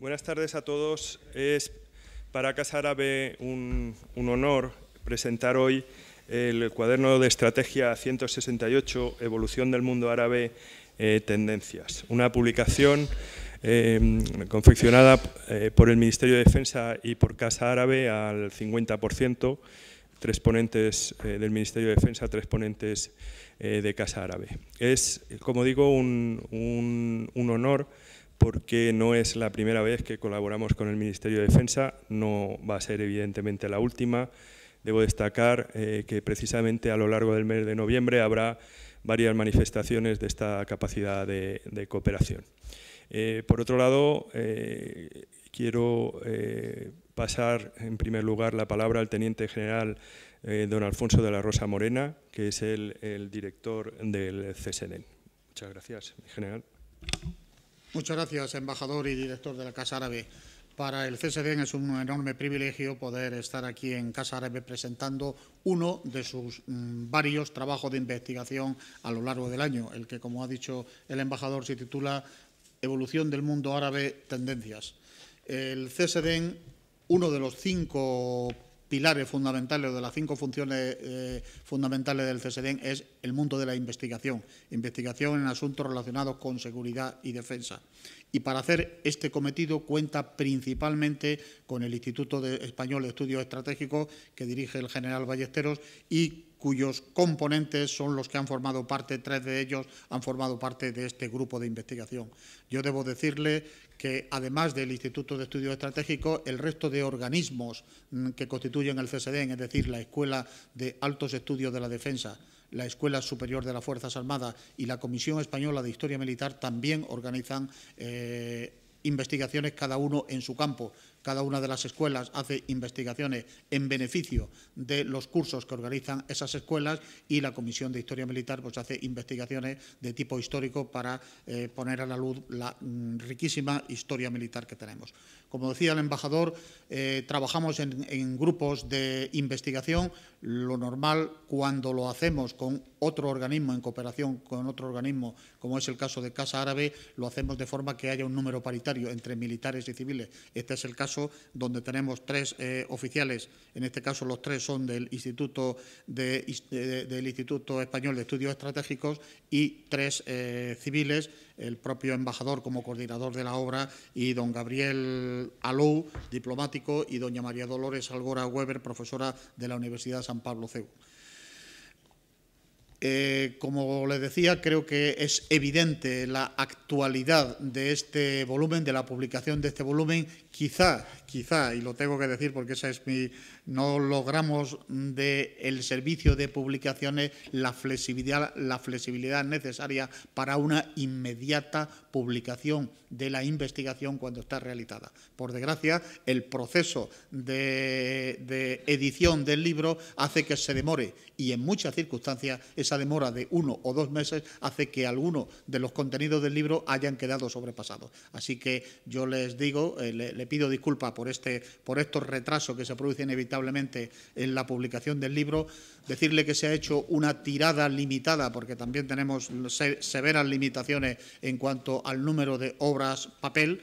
Buenas tardes a todos. Es para Casa Árabe un, honor presentar hoy el cuaderno de estrategia 168, Evolución del Mundo Árabe, eh, Tendencias, una publicación eh, confeccionada eh, por el Ministerio de Defensa y por Casa Árabe al 50%, tres ponentes del Ministerio de Defensa, tres ponentes de Casa Árabe. Es, como digo, un, un honor porque no es la primera vez que colaboramos con el Ministerio de Defensa, no va a ser evidentemente la última. Debo destacar eh, que precisamente a lo largo del mes de noviembre habrá varias manifestaciones de esta capacidad de, cooperación. Eh, por otro lado, eh, quiero pasar en primer lugar la palabra al Teniente General don Alfonso de la Rosa Morena, que es el, el director del CSN. E Muchas gracias, general. Muchas gracias, embajador y director de la Casa Árabe. Para el CSDN es un enorme privilegio poder estar aquí en Casa Árabe presentando uno de sus mm, varios trabajos de investigación a lo largo del año, el que, como ha dicho el embajador, se titula Evolución del mundo árabe, tendencias. El CSDN, uno de los cinco pilares fundamentales o de las cinco funciones eh, fundamentales del CSDEN es el mundo de la investigación, investigación en asuntos relacionados con seguridad y defensa. Y para hacer este cometido cuenta principalmente con el Instituto de Español de Estudios Estratégicos que dirige el general Ballesteros y cuyos componentes son los que han formado parte, tres de ellos han formado parte de este grupo de investigación. Yo debo decirle que, además del Instituto de Estudios Estratégicos, el resto de organismos mm, que constituyen el CSDN... es decir, la Escuela de Altos Estudios de la Defensa, la Escuela Superior de las Fuerzas Armadas y la Comisión Española de Historia Militar también organizan eh, investigaciones cada uno en su campo cada una de las escuelas hace investigaciones en beneficio de los cursos que organizan esas escuelas y la Comisión de Historia Militar pues, hace investigaciones de tipo histórico para eh, poner a la luz la mm, riquísima historia militar que tenemos. Como decía el embajador, eh, trabajamos en, en grupos de investigación. Lo normal cuando lo hacemos con otro organismo, en cooperación con otro organismo, como es el caso de Casa Árabe, lo hacemos de forma que haya un número paritario entre militares y civiles. Este es el caso donde tenemos tres eh, oficiales, en este caso los tres son del Instituto, del Instituto Español de Estudios Estratégicos y tres eh, civiles, el propio embajador como coordinador de la obra y don Gabriel Alou, diplomático, y doña María Dolores Algora Weber, profesora de la Universidad San Pablo CEU. Eh, como les decía, creo que es evidente la actualidad de este volumen, de la publicación de este volumen, Quizá, quizá, y lo tengo que decir porque esa es mi. No logramos del servicio de publicaciones la flexibilidad, la flexibilidad necesaria para una inmediata publicación de la investigación cuando está realizada. Por desgracia, el proceso de, edición del libro hace que se demore y en muchas circunstancias esa demora de uno o dos meses hace que algunos de los contenidos del libro hayan quedado sobrepasados. Así que yo les digo, eh, pido disculpas por, este, por estos retrasos que se producen inevitablemente en la publicación del libro, decirle que se ha hecho una tirada limitada, porque también tenemos severas limitaciones en cuanto al número de obras papel,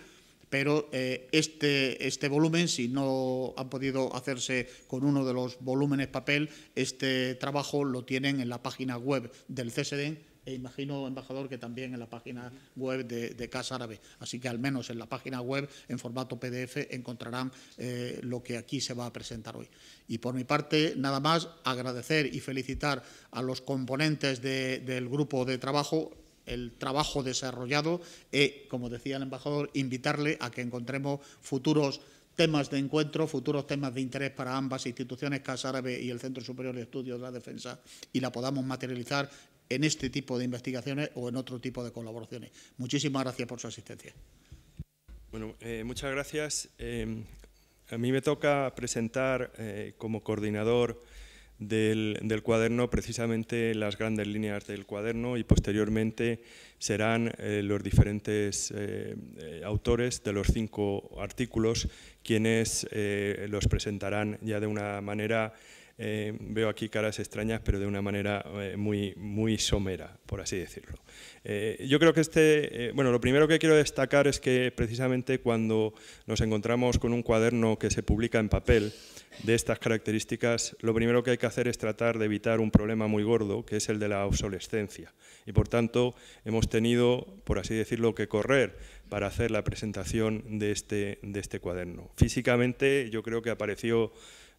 pero eh, este, este volumen, si no han podido hacerse con uno de los volúmenes papel, este trabajo lo tienen en la página web del CSD e imagino, embajador, que también en la página web de, Casa Árabe. Así que al menos en la página web, en formato PDF, encontrarán eh, lo que aquí se va a presentar hoy. Y por mi parte, nada más, agradecer y felicitar a los componentes del grupo de trabajo el trabajo desarrollado y, e, como decía el embajador, invitarle a que encontremos futuros temas de encuentro, futuros temas de interés para ambas instituciones, Casa Árabe y el Centro Superior de Estudios de la Defensa, y la podamos materializar en este tipo de investigaciones o en otro tipo de colaboraciones. Muchísimas gracias por su asistencia. Bueno, eh, muchas gracias. Em, a mí me toca presentar eh, como coordinador del, cuaderno precisamente las grandes líneas del cuaderno y posteriormente serán eh, los diferentes autores de los cinco artículos quienes los presentarán ya de una manera eh, veo aquí caras extrañas, pero de una manera eh, muy, muy somera, por así decirlo. Eh, yo creo que este, bueno, lo primero que quiero destacar es que precisamente cuando nos encontramos con un cuaderno que se publica en papel de estas características, lo primero que hay que hacer es tratar de evitar un problema muy gordo, que es el de la obsolescencia. Y por tanto, hemos tenido, por así decirlo, que correr para hacer la presentación de este, de este cuaderno. Físicamente, yo creo que apareció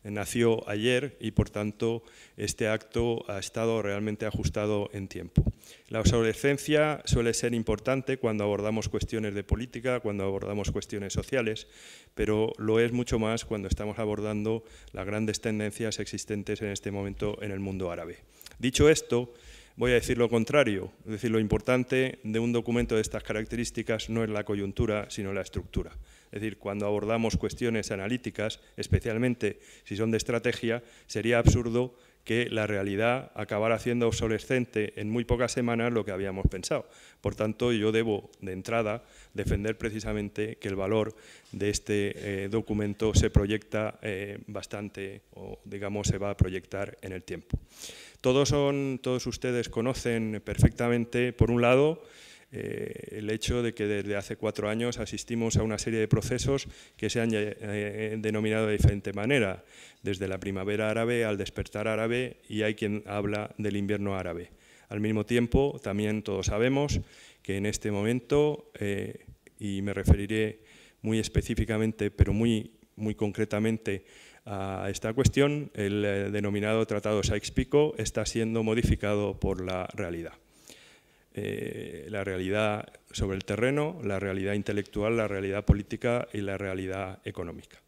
eh, nació ayer y por tanto este acto ha estado realmente ajustado en tiempo. La obsolescencia suele ser importante cuando abordamos cuestiones de política, cuando abordamos cuestiones sociales, pero lo es mucho más cuando estamos abordando las grandes tendencias existentes en este momento en el mundo árabe. Dicho esto, voy a decir lo contrario, es decir, lo importante de un documento de estas características no es la coyuntura, sino la estructura. Es decir, cuando abordamos cuestiones analíticas, especialmente si son de estrategia, sería absurdo que la realidad acabara haciendo obsolescente en muy pocas semanas lo que habíamos pensado. Por tanto, yo debo, de entrada, defender precisamente que el valor de este eh, documento se proyecta eh, bastante, o digamos, se va a proyectar en el tiempo. Todos, son, todos ustedes conocen perfectamente, por un lado, eh, el hecho de que desde hace cuatro años asistimos a una serie de procesos que se han eh, denominado de diferente manera, desde la primavera árabe al despertar árabe y hay quien habla del invierno árabe. Al mismo tiempo, también todos sabemos que en este momento, eh, y me referiré muy específicamente, pero muy, muy concretamente a esta cuestión, el denominado Tratado sykes Pico está siendo modificado por la realidad. Eh, la realidad sobre el terreno, la realidad intelectual, la realidad política y la realidad económica.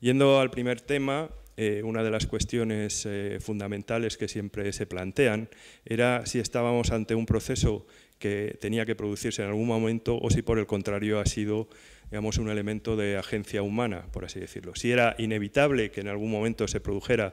Yendo al primer tema, eh, una de las cuestiones eh, fundamentales que siempre se plantean era si estábamos ante un proceso que tenía que producirse en algún momento o si por el contrario ha sido digamos, un elemento de agencia humana, por así decirlo. Si era inevitable que en algún momento se produjera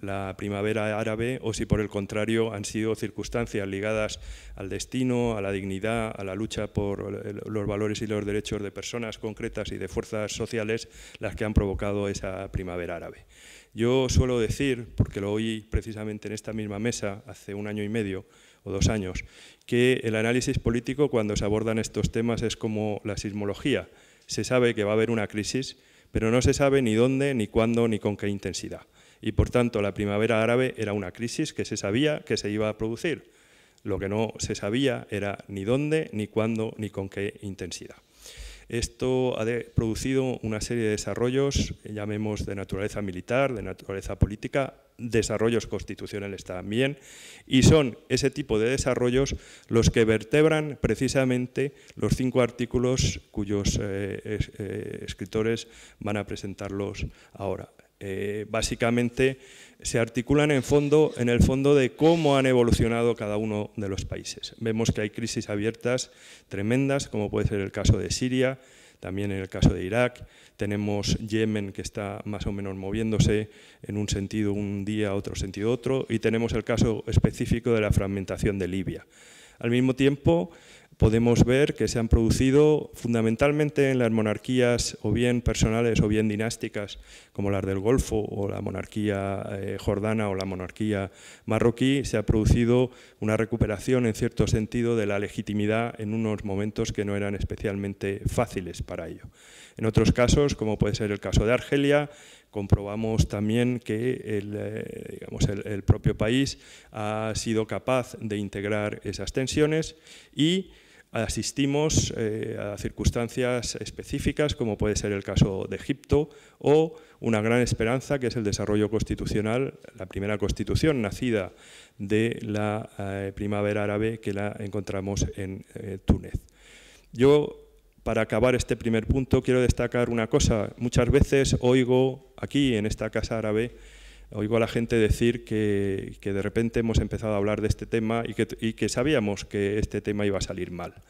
la primavera árabe o si por el contrario han sido circunstancias ligadas al destino, a la dignidad, a la lucha por los valores y los derechos de personas concretas y de fuerzas sociales las que han provocado esa primavera árabe. Yo suelo decir, porque lo oí precisamente en esta misma mesa hace un año y medio, o dos años, que el análisis político cuando se abordan estos temas es como la sismología. Se sabe que va a haber una crisis, pero no se sabe ni dónde, ni cuándo, ni con qué intensidad y por tanto la primavera árabe era una crisis que se sabía que se iba a producir. Lo que no se sabía era ni dónde, ni cuándo, ni con qué intensidad. Esto ha producido una serie de desarrollos, llamemos de naturaleza militar, de naturaleza política, desarrollos constitucionales también, y son ese tipo de desarrollos los que vertebran precisamente los cinco artículos cuyos eh, eh, escritores van a presentarlos ahora. Eh, básicamente se articulan en, en el fondo de cómo han evolucionado cada uno de los países. Vemos que hay crisis abiertas tremendas, como puede ser el caso de Siria, también en el caso de Irak, tenemos Yemen que está más o menos moviéndose en un sentido un día, otro sentido otro, y tenemos el caso específico de la fragmentación de Libia. Al mismo tiempo, podemos ver que se han producido fundamentalmente en las monarquías o bien personales o bien dinásticas, como las del Golfo o la monarquía eh, jordana o la monarquía marroquí, se ha producido una recuperación en cierto sentido de la legitimidad en unos momentos que no eran especialmente fáciles para ello. En otros casos, como puede ser el caso de Argelia, comprobamos también que el, eh, digamos, el, propio país ha sido capaz de integrar esas tensiones y asistimos eh, a circunstancias específicas, como puede ser el caso de Egipto, o una gran esperanza que es el desarrollo constitucional, la primera constitución nacida de la eh, primavera árabe que la encontramos en Túnez. Yo para acabar este primer punto, quiero destacar una cosa. Muchas veces oigo aquí, en esta casa árabe, oigo a la gente decir que, de repente hemos empezado a hablar de este tema y que sabíamos que este tema iba a salir mal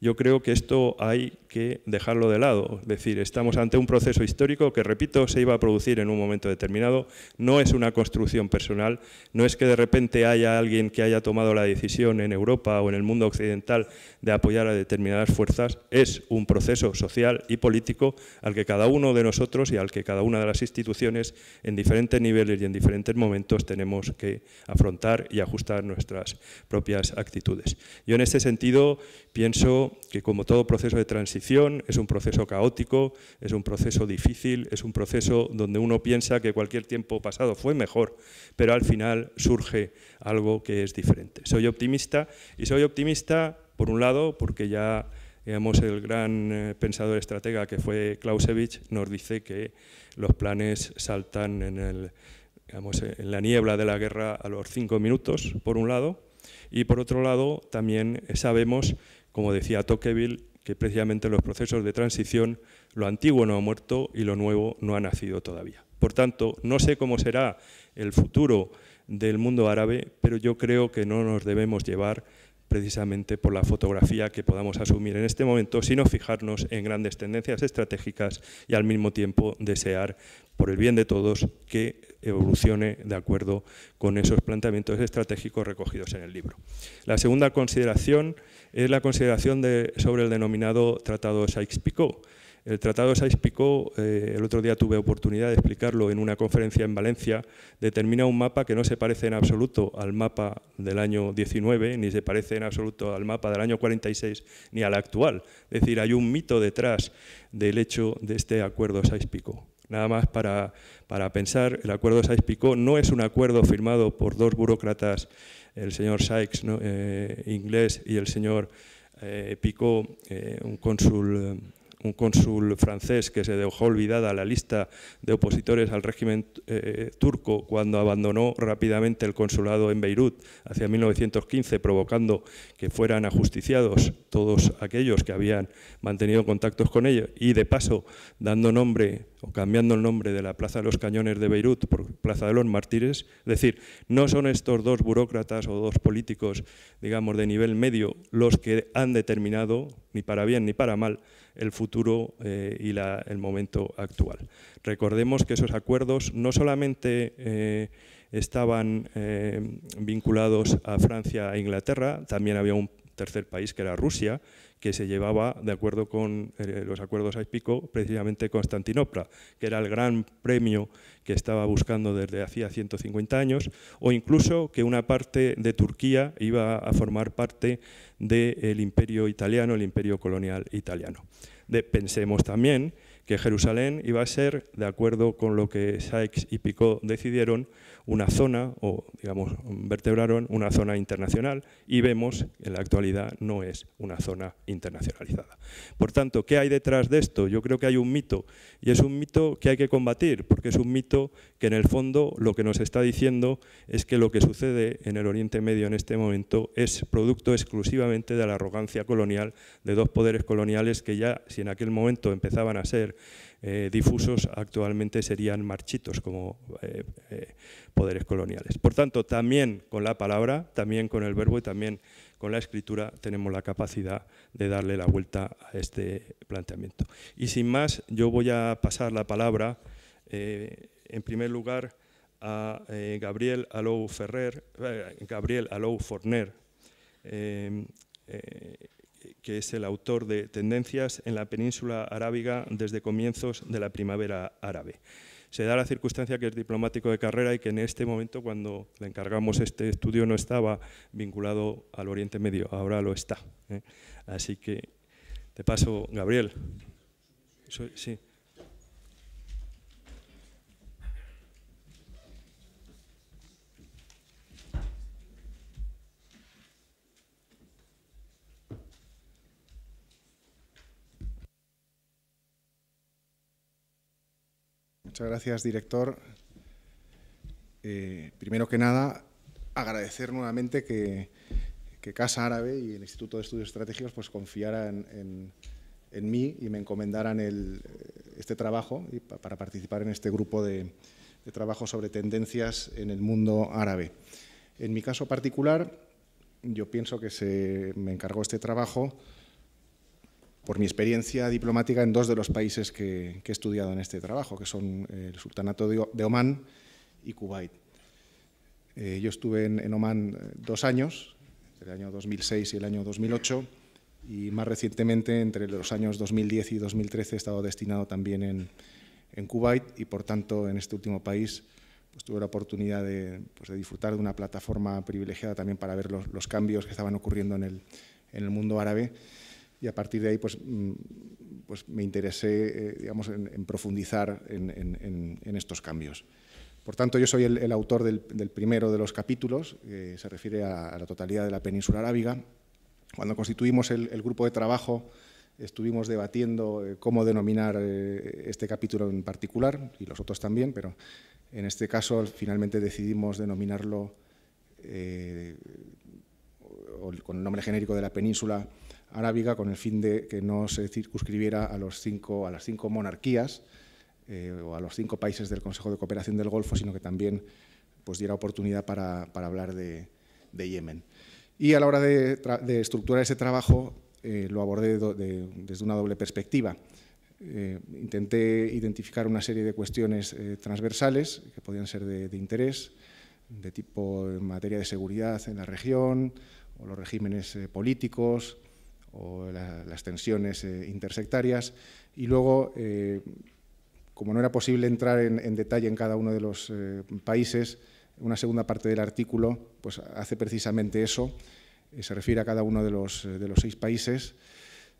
yo creo que esto hay que dejarlo de lado. Es decir, estamos ante un proceso histórico que, repito, se iba a producir en un momento determinado, no es una construcción personal, no es que de repente haya alguien que haya tomado la decisión en Europa o en el mundo occidental de apoyar a determinadas fuerzas, es un proceso social y político al que cada uno de nosotros y al que cada una de las instituciones en diferentes niveles y en diferentes momentos tenemos que afrontar y ajustar nuestras propias actitudes. Yo en este sentido pienso que como todo proceso de transición es un proceso caótico, es un proceso difícil, es un proceso donde uno piensa que cualquier tiempo pasado fue mejor, pero al final surge algo que es diferente. Soy optimista y soy optimista por un lado porque ya el gran eh, pensador estratega que fue Clausewitz nos dice que los planes saltan en, el, en la niebla de la guerra a los cinco minutos, por un lado, y por otro lado también sabemos como decía Tocqueville, que precisamente los procesos de transición, lo antiguo no ha muerto y lo nuevo no ha nacido todavía. Por tanto, no sé cómo será el futuro del mundo árabe, pero yo creo que no nos debemos llevar precisamente por la fotografía que podamos asumir en este momento, sino fijarnos en grandes tendencias estratégicas y al mismo tiempo desear, por el bien de todos, que evolucione de acuerdo con esos planteamientos estratégicos recogidos en el libro. La segunda consideración es la consideración sobre el denominado Tratado Sykes-Picot. El Tratado Sykes-Picot, eh, el otro día tuve oportunidad de explicarlo en una conferencia en Valencia, determina un mapa que no se parece en absoluto al mapa del año 19, ni se parece en absoluto al mapa del año 46, ni al actual. Es decir, hay un mito detrás del hecho de este acuerdo Sykes-Picot. Nada más para, para pensar, el acuerdo Sykes-Picot no es un acuerdo firmado por dos burócratas, el señor Sykes, eh, inglés, y el señor eh, Picot, eh, un cónsul un cónsul francés que se dejó olvidada la lista de opositores al régimen eh, turco cuando abandonó rápidamente el consulado en Beirut hacia 1915, provocando que fueran ajusticiados todos aquellos que habían mantenido contactos con ellos y de paso dando nombre o cambiando el nombre de la Plaza de los Cañones de Beirut por Plaza de los Mártires. Es decir, no son estos dos burócratas o dos políticos, digamos, de nivel medio los que han determinado, ni para bien ni para mal, el futuro eh, y el momento actual. Recordemos que esos acuerdos no solamente eh, estaban eh, vinculados a Francia e Inglaterra, también había un tercer país que era Rusia, que se llevaba, de acuerdo con eh, los acuerdos Aipico, precisamente Constantinopla, que era el gran premio que estaba buscando desde hacía 150 años, o incluso que una parte de Turquía iba a formar parte del imperio italiano, el imperio colonial italiano. pensemos también que Jerusalén iba a ser, de acuerdo con lo que Sykes y Picot decidieron, una zona, o digamos, vertebraron una zona internacional y vemos que en la actualidad no es una zona internacionalizada. Por tanto, ¿qué hay detrás de esto? Yo creo que hay un mito y es un mito que hay que combatir porque es un mito que en el fondo lo que nos está diciendo es que lo que sucede en el Oriente Medio en este momento es producto exclusivamente de la arrogancia colonial de dos poderes coloniales que ya si en aquel momento empezaban a ser eh, difusos actualmente serían marchitos como eh, eh, poderes coloniales. Por tanto, también con la palabra, también con el verbo y también con la escritura tenemos la capacidad de darle la vuelta a este planteamiento. Y sin más, yo voy a pasar la palabra, en primer lugar, a Gabriel Alou Ferrer, Gabriel Alou Forner, que es el autor de Tendencias en la península arábiga desde comienzos de la primavera árabe. Se da la circunstancia que es diplomático de carrera y que en este momento, cuando le encargamos este estudio, no estaba vinculado al Oriente Medio, ahora lo está. ¿eh? Así que te paso, Gabriel. Sí. Muchas gracias, director. Eh, primero que nada, agradecer nuevamente que, Casa Árabe y el Instituto de Estudios Estratégicos pues, confiaran en, mí y me encomendaran este trabajo para participar en este grupo de, de trabajo sobre tendencias en el mundo árabe. En mi caso particular, yo pienso que se me encargó este trabajo por mi experiencia diplomática en dos de los países que, he estudiado en este trabajo, que son eh, el Sultanato de Omán y Kuwait. Eh, yo estuve en, en, Oman eh, dos años, el año 2006 y el año 2008, y más recientemente, entre los años 2010 y 2013, he estado destinado también en, Kuwait y, por tanto, en este último país pues, tuve la oportunidad pues, de, disfrutar de una plataforma privilegiada también para ver los, cambios que estaban ocurriendo en el mundo árabe y a partir de ahí pues, mm, pues me interesé eh, digamos, en, profundizar en, estos cambios. Por tanto, yo soy el, autor del, primero de los capítulos, que se refiere a, la totalidad de la península arábiga. Cuando constituimos el, grupo de trabajo, estuvimos debatiendo eh, cómo denominar eh, este capítulo en particular, y los otros también, pero en este caso finalmente decidimos denominarlo con el nombre genérico de la península arábiga, con el fin de que no se circunscribiera a, los cinco, a las cinco monarquías eh, o a los cinco países del Consejo de Cooperación del Golfo, sino que también pues, diera oportunidad para, hablar de, Yemen. Y a la hora de, estructurar ese trabajo eh, lo abordé desde una doble perspectiva. Eh, intenté identificar una serie de cuestiones transversales que podían ser de, interés, de tipo en materia de seguridad en la región, o los regímenes eh, políticos o las tensiones eh, intersectarias. Y luego, eh, como no era posible entrar en, detalle en cada uno de los países, una segunda parte del artículo pues, hace precisamente eso, se refiere a cada uno de los, seis países,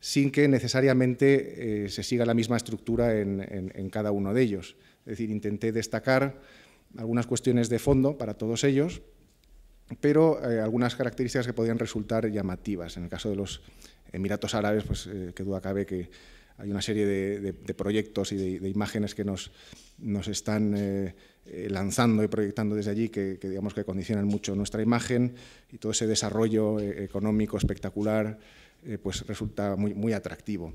sin que necesariamente se siga la misma estructura en cada uno de ellos. Es decir, intenté destacar algunas cuestiones de fondo para todos ellos, pero eh, algunas características que podrían resultar llamativas. En el caso de los Emiratos Árabes, pues eh, que duda cabe que hay una serie de, proyectos y de, imágenes que nos, nos están eh, lanzando y proyectando desde allí, que, digamos que condicionan mucho nuestra imagen y todo ese desarrollo económico espectacular, pues resulta muy, muy atractivo.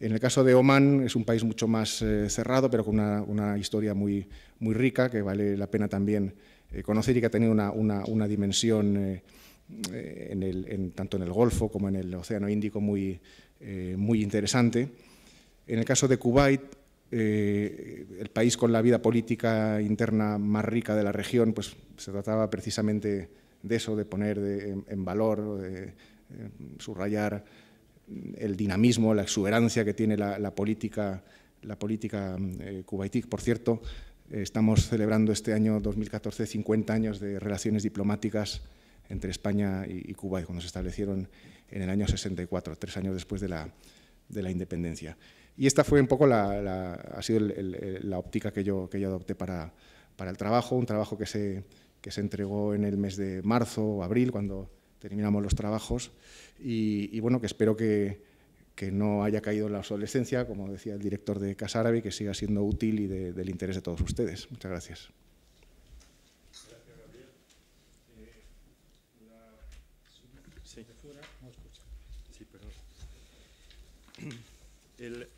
En el caso de Oman es un país mucho más cerrado, pero con una, una historia muy, muy rica que vale la pena también eh, conocer y que ha tenido una, dimensión eh, eh, tanto en el Golfo como en el Océano Índico muy, muy interesante. En el caso de Kuwait, el país con la vida política interna más rica de la región, pues se trataba precisamente de eso, de poner en, valor, de subrayar el dinamismo, la exuberancia que tiene la, política, la política Por cierto, Estamos celebrando este año 2014 50 años de relaciones diplomáticas entre España y, Cuba, cuando se establecieron en el año 64, tres años después de la, independencia. Y esta fue un poco la, ha sido la óptica que yo, que yo adopté para, para el trabajo, un trabajo que se, que se entregó en el mes de marzo o abril, cuando terminamos los trabajos, y bueno, que espero que, que no haya caído en la obsolescencia, como decía el director de Casa Árabe, que siga siendo útil y del interés de todos ustedes. Muchas gracias. El,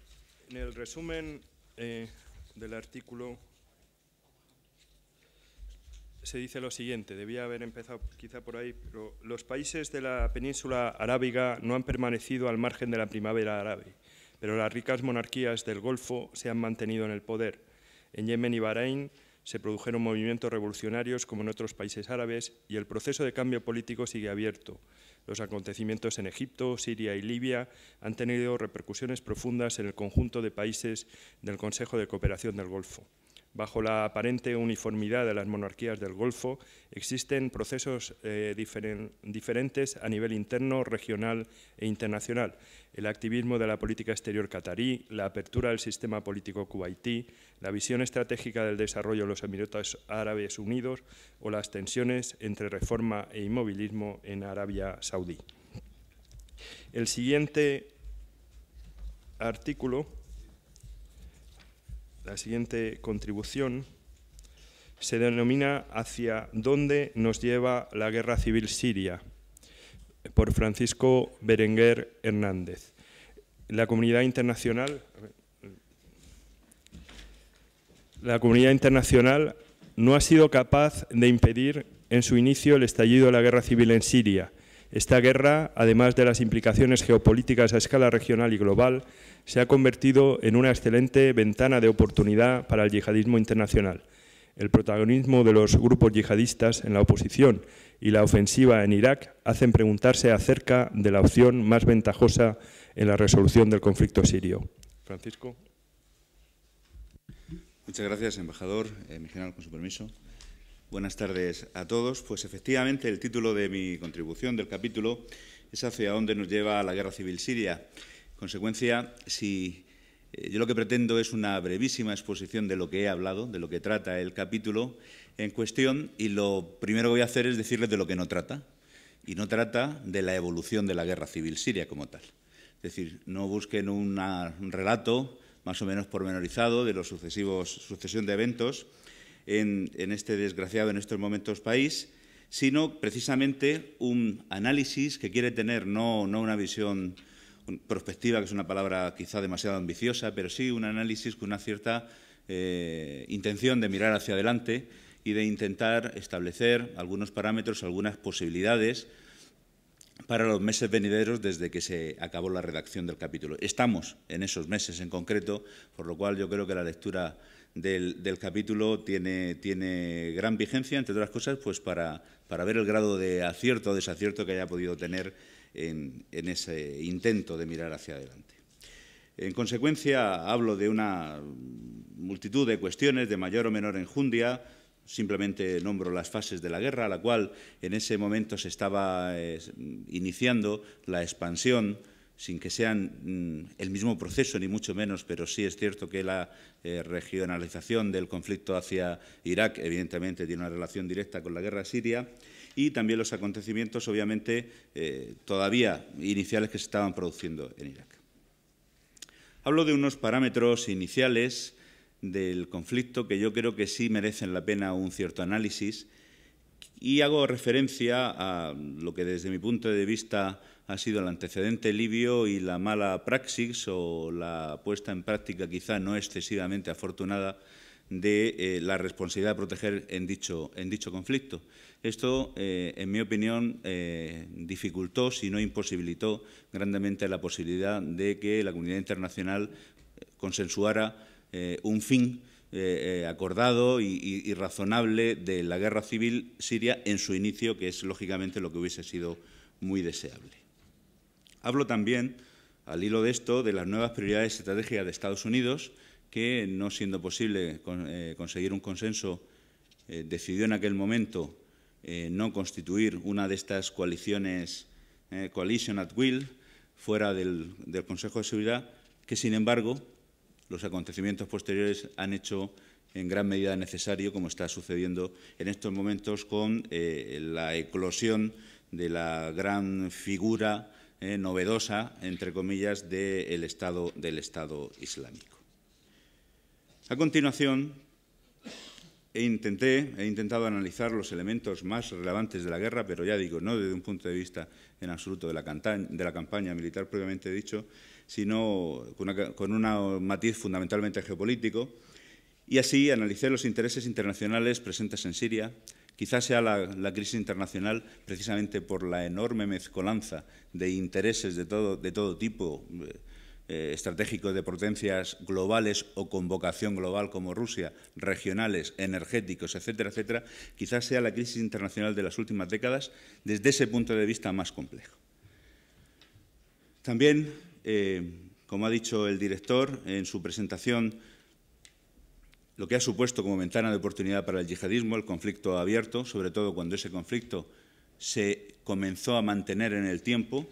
en el resumen eh, del artículo se dice lo siguiente, debía haber empezado quizá por ahí, pero los países de la península arábiga no han permanecido al margen de la primavera árabe, pero las ricas monarquías del Golfo se han mantenido en el poder. En Yemen y Bahrein se produjeron movimientos revolucionarios como en otros países árabes y el proceso de cambio político sigue abierto. Los acontecimientos en Egipto, Siria y Libia han tenido repercusiones profundas en el conjunto de países del Consejo de Cooperación del Golfo. Bajo la aparente uniformidad de las monarquías del Golfo, existen procesos eh, diferentes a nivel interno, regional e internacional. El activismo de la política exterior catarí, la apertura del sistema político kuwaití, la visión estratégica del desarrollo de los Emiratos Árabes Unidos o las tensiones entre reforma e inmovilismo en Arabia Saudí. El siguiente artículo la siguiente contribución se denomina Hacia dónde nos lleva la guerra civil siria, por Francisco Berenguer Hernández. La comunidad internacional, la comunidad internacional no ha sido capaz de impedir en su inicio el estallido de la guerra civil en Siria, esta guerra, además de las implicaciones geopolíticas a escala regional y global, se ha convertido en una excelente ventana de oportunidad para el yihadismo internacional. El protagonismo de los grupos yihadistas en la oposición y la ofensiva en Irak hacen preguntarse acerca de la opción más ventajosa en la resolución del conflicto sirio. Francisco. Muchas gracias, embajador. Eh, mi general, con su permiso. Buenas tardes a todos. Pues efectivamente el título de mi contribución del capítulo es hacia dónde nos lleva la guerra civil siria. consecuencia, si eh, yo lo que pretendo es una brevísima exposición de lo que he hablado, de lo que trata el capítulo en cuestión, y lo primero que voy a hacer es decirles de lo que no trata, y no trata de la evolución de la guerra civil siria como tal. Es decir, no busquen un relato más o menos pormenorizado de sucesivos sucesión de eventos, en, este desgraciado, en estos momentos, país, sino precisamente un análisis que quiere tener no, una visión prospectiva, que es una palabra quizá demasiado ambiciosa, pero sí un análisis con una cierta eh, intención de mirar hacia adelante y de intentar establecer algunos parámetros, algunas posibilidades para los meses venideros desde que se acabó la redacción del capítulo. Estamos en esos meses en concreto, por lo cual yo creo que la lectura del, capítulo tiene, tiene, gran vigencia, entre otras cosas, pues para, para ver el grado de acierto o desacierto que haya podido tener en, ese intento de mirar hacia adelante. En consecuencia, hablo de una multitud de cuestiones de mayor o menor enjundia, simplemente nombro las fases de la guerra, a la cual en ese momento se estaba eh, iniciando la expansión sin que sean mm, el mismo proceso, ni mucho menos, pero sí es cierto que la eh, regionalización del conflicto hacia Irak, evidentemente, tiene una relación directa con la guerra siria, y también los acontecimientos, obviamente, eh, todavía iniciales que se estaban produciendo en Irak. Hablo de unos parámetros iniciales del conflicto que yo creo que sí merecen la pena un cierto análisis y hago referencia a lo que desde mi punto de vista ha sido el antecedente libio y la mala praxis o la puesta en práctica quizá no excesivamente afortunada de eh, la responsabilidad de proteger en dicho, conflicto. Esto, eh, en mi opinión, eh, dificultó, si no imposibilitó, grandemente la posibilidad de que la comunidad internacional consensuara un fin acordado y, razonable de la guerra civil siria en su inicio, que es lógicamente lo que hubiese sido muy deseable. Hablo también, al hilo de esto, de las nuevas prioridades estratégicas de Estados Unidos, que, no siendo posible eh, conseguir un consenso, eh, decidió en aquel momento eh, no constituir una de estas coaliciones, coalition at will, fuera del, del, Consejo de Seguridad, que, sin embargo, los acontecimientos posteriores han hecho en gran medida necesario, como está sucediendo en estos momentos con la eclosión de la gran figura eh, novedosa, entre comillas, de estado, del Estado Islámico. A continuación, he intentado analizar los elementos más relevantes de la guerra, pero ya digo, no desde un punto de vista en absoluto de la, campaña, militar previamente dicho, sino con, con un matiz fundamentalmente geopolítico, y así analicé los intereses internacionales presentes en Siria, Quizás sea la, crisis internacional precisamente por la enorme mezcolanza de intereses de todo, tipo, eh, eh, estratégicos de potencias globales o con vocación global como Rusia, regionales, energéticos, etcétera, etcétera, quizás sea la crisis internacional de las últimas décadas desde ese punto de vista más complejo. También, eh, como ha dicho el director en su presentación, lo que ha supuesto como ventana de oportunidad para el yihadismo el conflicto abierto, sobre todo cuando ese conflicto se comenzó a mantener en el tiempo,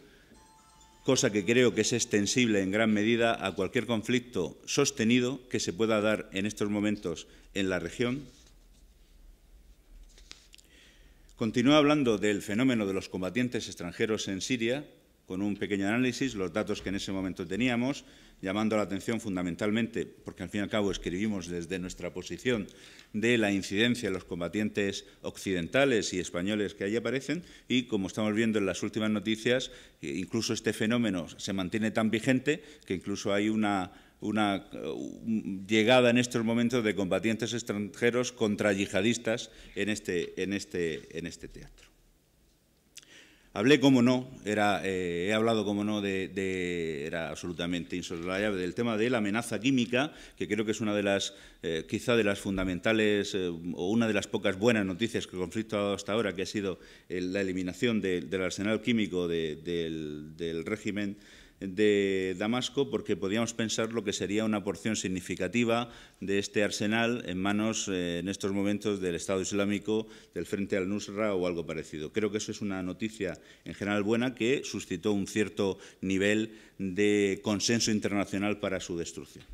cosa que creo que es extensible en gran medida a cualquier conflicto sostenido que se pueda dar en estos momentos en la región. Continúa hablando del fenómeno de los combatientes extranjeros en Siria, con un pequeño análisis los datos que en ese momento teníamos, llamando la atención fundamentalmente, porque al fin y al cabo escribimos desde nuestra posición de la incidencia de los combatientes occidentales y españoles que allí aparecen, y como estamos viendo en las últimas noticias, eh, incluso este fenómeno se mantiene tan vigente que incluso hay una llegada en estos momentos de combatientes extranjeros contra yihadistas en este, este, este teatro. Hablé, como no, era, eh, he hablado, como no, de, era absolutamente insolvable, del tema de la amenaza química, que creo que es una de las, eh, quizá de las fundamentales eh, o una de las pocas buenas noticias que el conflicto ha dado hasta ahora, que ha sido la eliminación del arsenal químico del régimen de Damasco porque podíamos pensar lo que sería una porción significativa de este arsenal en manos eh, en estos momentos del Estado Islámico, del Frente al Nusra o algo parecido. Creo que eso es una noticia en general buena que suscitó un cierto nivel de consenso internacional para su destrucción.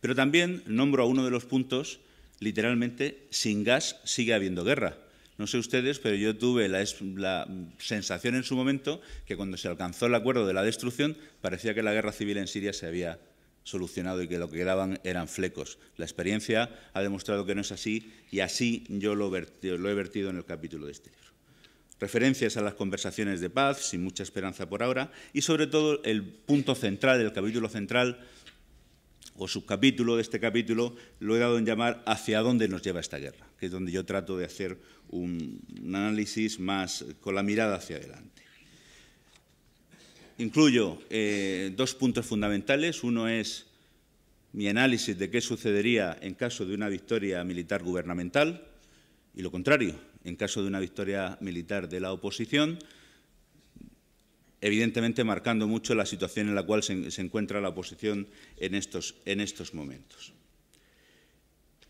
Pero también nombro a uno de los puntos, literalmente, sin gas sigue habiendo guerra no sé ustedes, pero yo tuve la, sensación en su momento que cuando se alcanzó el acuerdo de la destrucción parecía que la guerra civil en Siria se había solucionado y que lo que quedaban eran flecos. La experiencia ha demostrado que no es así y así yo lo, lo he vertido en el capítulo de este libro referencias a las conversaciones de paz, sin mucha esperanza por ahora, y sobre todo el punto central, el capítulo central o subcapítulo de este capítulo lo he dado en llamar hacia dónde nos lleva esta guerra, que es donde yo trato de hacer un, análisis más con la mirada hacia adelante. Incluyo eh, dos puntos fundamentales. Uno es mi análisis de qué sucedería en caso de una victoria militar gubernamental y lo contrario, en caso de una victoria militar de la oposición, evidentemente marcando mucho la situación en la cual se, encuentra la oposición en estos, en estos momentos.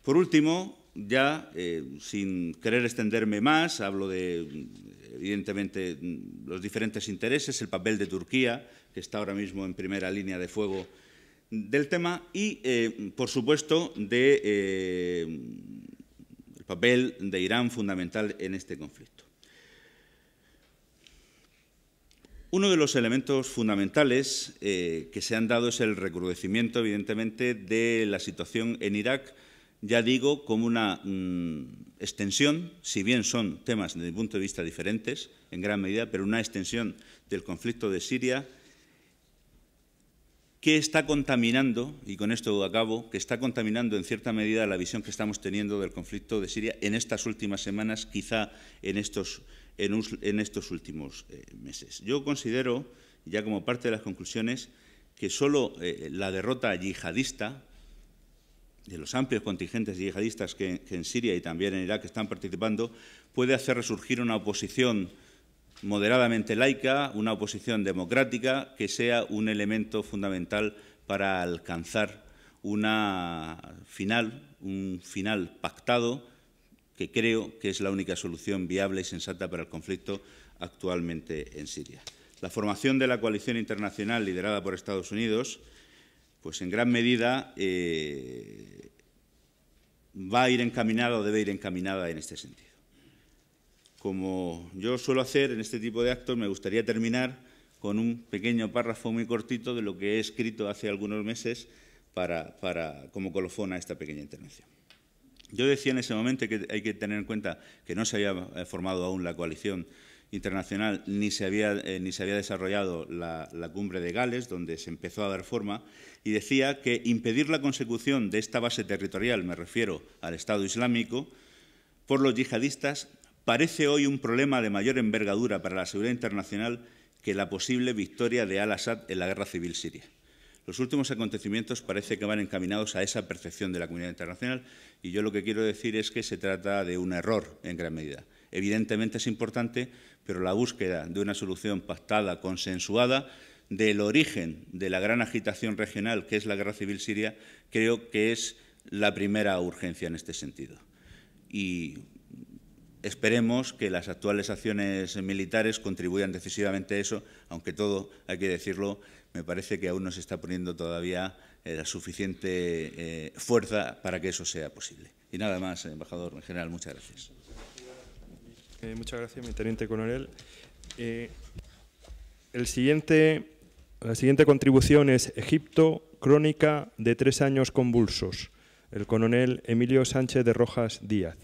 Por último, ya eh, sin querer extenderme más, hablo de, evidentemente, los diferentes intereses, el papel de Turquía, que está ahora mismo en primera línea de fuego del tema, y, eh, por supuesto, de, eh, el papel de Irán fundamental en este conflicto. Uno de los elementos fundamentales eh, que se han dado es el recrudecimiento, evidentemente, de la situación en Irak, ya digo, como una mm, extensión, si bien son temas desde mi punto de vista diferentes, en gran medida, pero una extensión del conflicto de Siria que está contaminando, y con esto acabo, que está contaminando en cierta medida la visión que estamos teniendo del conflicto de Siria en estas últimas semanas, quizá en estos en, estos últimos eh, meses. Yo considero, ya como parte de las conclusiones, que solo eh, la derrota yihadista de los amplios contingentes yihadistas que, que, en Siria y también en Irak están participando puede hacer resurgir una oposición moderadamente laica, una oposición democrática que sea un elemento fundamental para alcanzar una final, un final pactado que creo que es la única solución viable y sensata para el conflicto actualmente en Siria. La formación de la coalición internacional liderada por Estados Unidos, pues en gran medida eh, va a ir encaminada o debe ir encaminada en este sentido. Como yo suelo hacer en este tipo de actos, me gustaría terminar con un pequeño párrafo muy cortito de lo que he escrito hace algunos meses para, para como colofón a esta pequeña intervención. Yo decía en ese momento que hay que tener en cuenta que no se había eh, formado aún la coalición internacional ni se había, eh, ni se había desarrollado la, la, cumbre de Gales, donde se empezó a dar forma, y decía que impedir la consecución de esta base territorial, me refiero al Estado Islámico, por los yihadistas parece hoy un problema de mayor envergadura para la seguridad internacional que la posible victoria de Al-Assad en la guerra civil siria. Los últimos acontecimientos parece que van encaminados a esa percepción de la comunidad internacional y yo lo que quiero decir es que se trata de un error en gran medida. Evidentemente es importante, pero la búsqueda de una solución pactada, consensuada, del origen de la gran agitación regional que es la guerra civil siria, creo que es la primera urgencia en este sentido. Y esperemos que las actuales acciones militares contribuyan decisivamente a eso, aunque todo, hay que decirlo, me parece que aún no se está poniendo todavía eh, la suficiente eh, fuerza para que eso sea posible. Y nada más, embajador en general, muchas gracias. Eh, muchas gracias, mi teniente coronel. el siguiente, la siguiente contribución es Egipto, crónica de tres años convulsos. El coronel Emilio Sánchez de Rojas Díaz.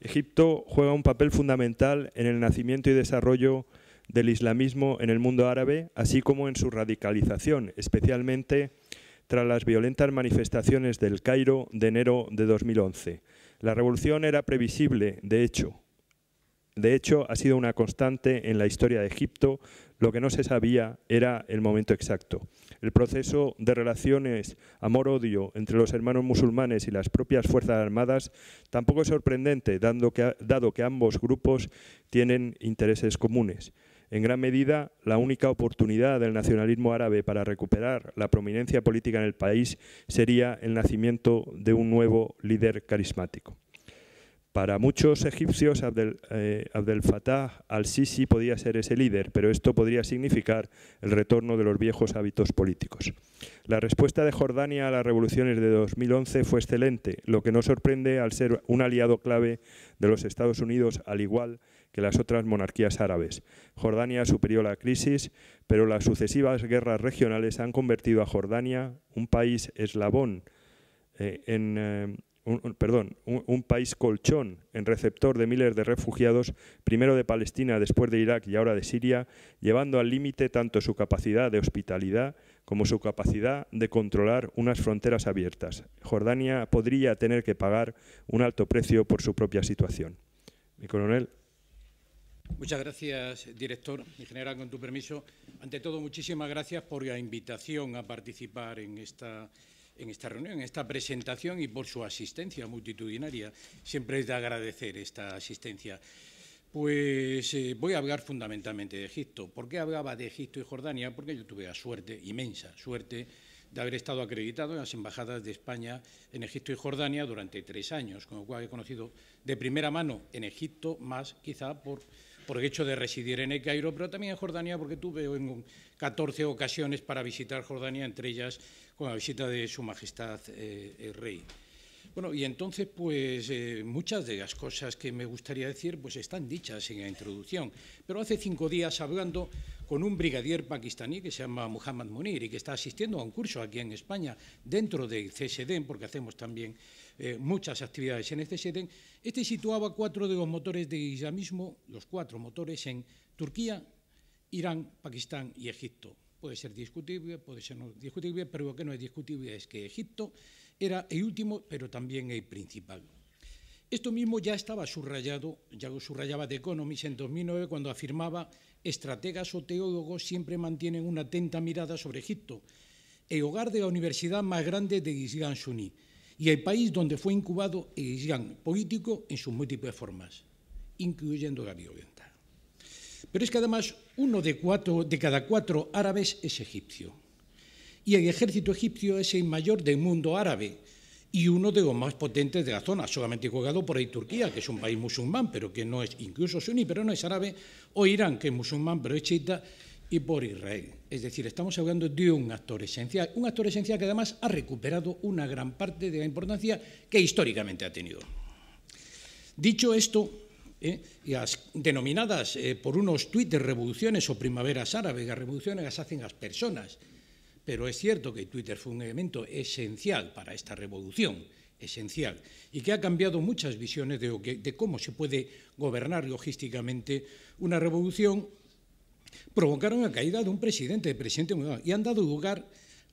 Egipto juega un papel fundamental en el nacimiento y desarrollo de del islamismo en el mundo árabe, así como en su radicalización, especialmente tras las violentas manifestaciones del Cairo de enero de 2011. La revolución era previsible, de hecho. De hecho, ha sido una constante en la historia de Egipto. Lo que no se sabía era el momento exacto. El proceso de relaciones amor-odio entre los hermanos musulmanes y las propias Fuerzas Armadas tampoco es sorprendente, dado que ambos grupos tienen intereses comunes en gran medida la única oportunidad del nacionalismo árabe para recuperar la prominencia política en el país sería el nacimiento de un nuevo líder carismático. Para muchos egipcios, Abdel, eh, Fattah al-Sisi podía ser ese líder, pero esto podría significar el retorno de los viejos hábitos políticos. La respuesta de Jordania a las revoluciones de 2011 fue excelente, lo que no sorprende al ser un aliado clave de los Estados Unidos, al igual que las otras monarquías árabes. Jordania superó la crisis, pero las sucesivas guerras regionales han convertido a Jordania, un país eslabón, eh, en, eh, un, perdón, un, país colchón en receptor de miles de refugiados, primero de Palestina, después de Irak y ahora de Siria, llevando al límite tanto su capacidad de hospitalidad como su capacidad de controlar unas fronteras abiertas. Jordania podría tener que pagar un alto precio por su propia situación. Mi coronel. Muchas gracias, director. Y general, con tu permiso, ante todo, muchísimas gracias por la invitación a participar en esta, en esta reunión, en esta presentación y por su asistencia multitudinaria. Siempre es de agradecer esta asistencia. Pues eh, voy a hablar fundamentalmente de Egipto. ¿Por qué hablaba de Egipto y Jordania? Porque yo tuve la suerte, inmensa suerte, de haber estado acreditado en las embajadas de España en Egipto y Jordania durante tres años, con lo cual he conocido de primera mano en Egipto, más quizá por por el hecho de residir en el Cairo, pero también en Jordania, porque tuve en 14 ocasiones para visitar Jordania, entre ellas con la visita de Su Majestad eh, el Rey. Bueno, y entonces, pues eh, muchas de las cosas que me gustaría decir, pues están dichas en la introducción. Pero hace cinco días, hablando con un brigadier pakistaní que se llama Muhammad Munir y que está asistiendo a un curso aquí en España dentro del CSD, porque hacemos también eh, muchas actividades en este sede, Este situaba cuatro de los motores de islamismo, los cuatro motores en Turquía, Irán, Pakistán y Egipto. Puede ser discutible, puede ser no discutible, pero lo que no es discutible es que Egipto era el último, pero también el principal. Esto mismo ya estaba subrayado, ya lo subrayaba The Economist en 2009 cuando afirmaba estrategas o teólogos siempre mantienen una atenta mirada sobre Egipto, el hogar de la universidad más grande de Islam suní y el país donde fue incubado el Islam político en sus múltiples formas, incluyendo la violenta. Pero es que además uno de, cada cuatro árabes es egipcio. Y el ejército egipcio es el mayor del mundo árabe y uno de los más potentes de la zona, solamente jugado por ahí Turquía, que es un país musulmán, pero que no es incluso suní, pero no es árabe, o Irán, que es musulmán, pero es chiita, y por Israel. Es decir, estamos hablando de un actor esencial, un actor esencial que además ha recuperado una gran parte de la importancia que históricamente ha tenido. Dicho esto, las ¿eh? denominadas eh, por unos Twitter revoluciones o primaveras árabes, las revoluciones las hacen las personas, pero es cierto que Twitter fue un elemento esencial para esta revolución, esencial, y que ha cambiado muchas visiones de cómo se puede gobernar logísticamente una revolución provocaron a caída dun presidente, de presidente Muñoz, e han dado lugar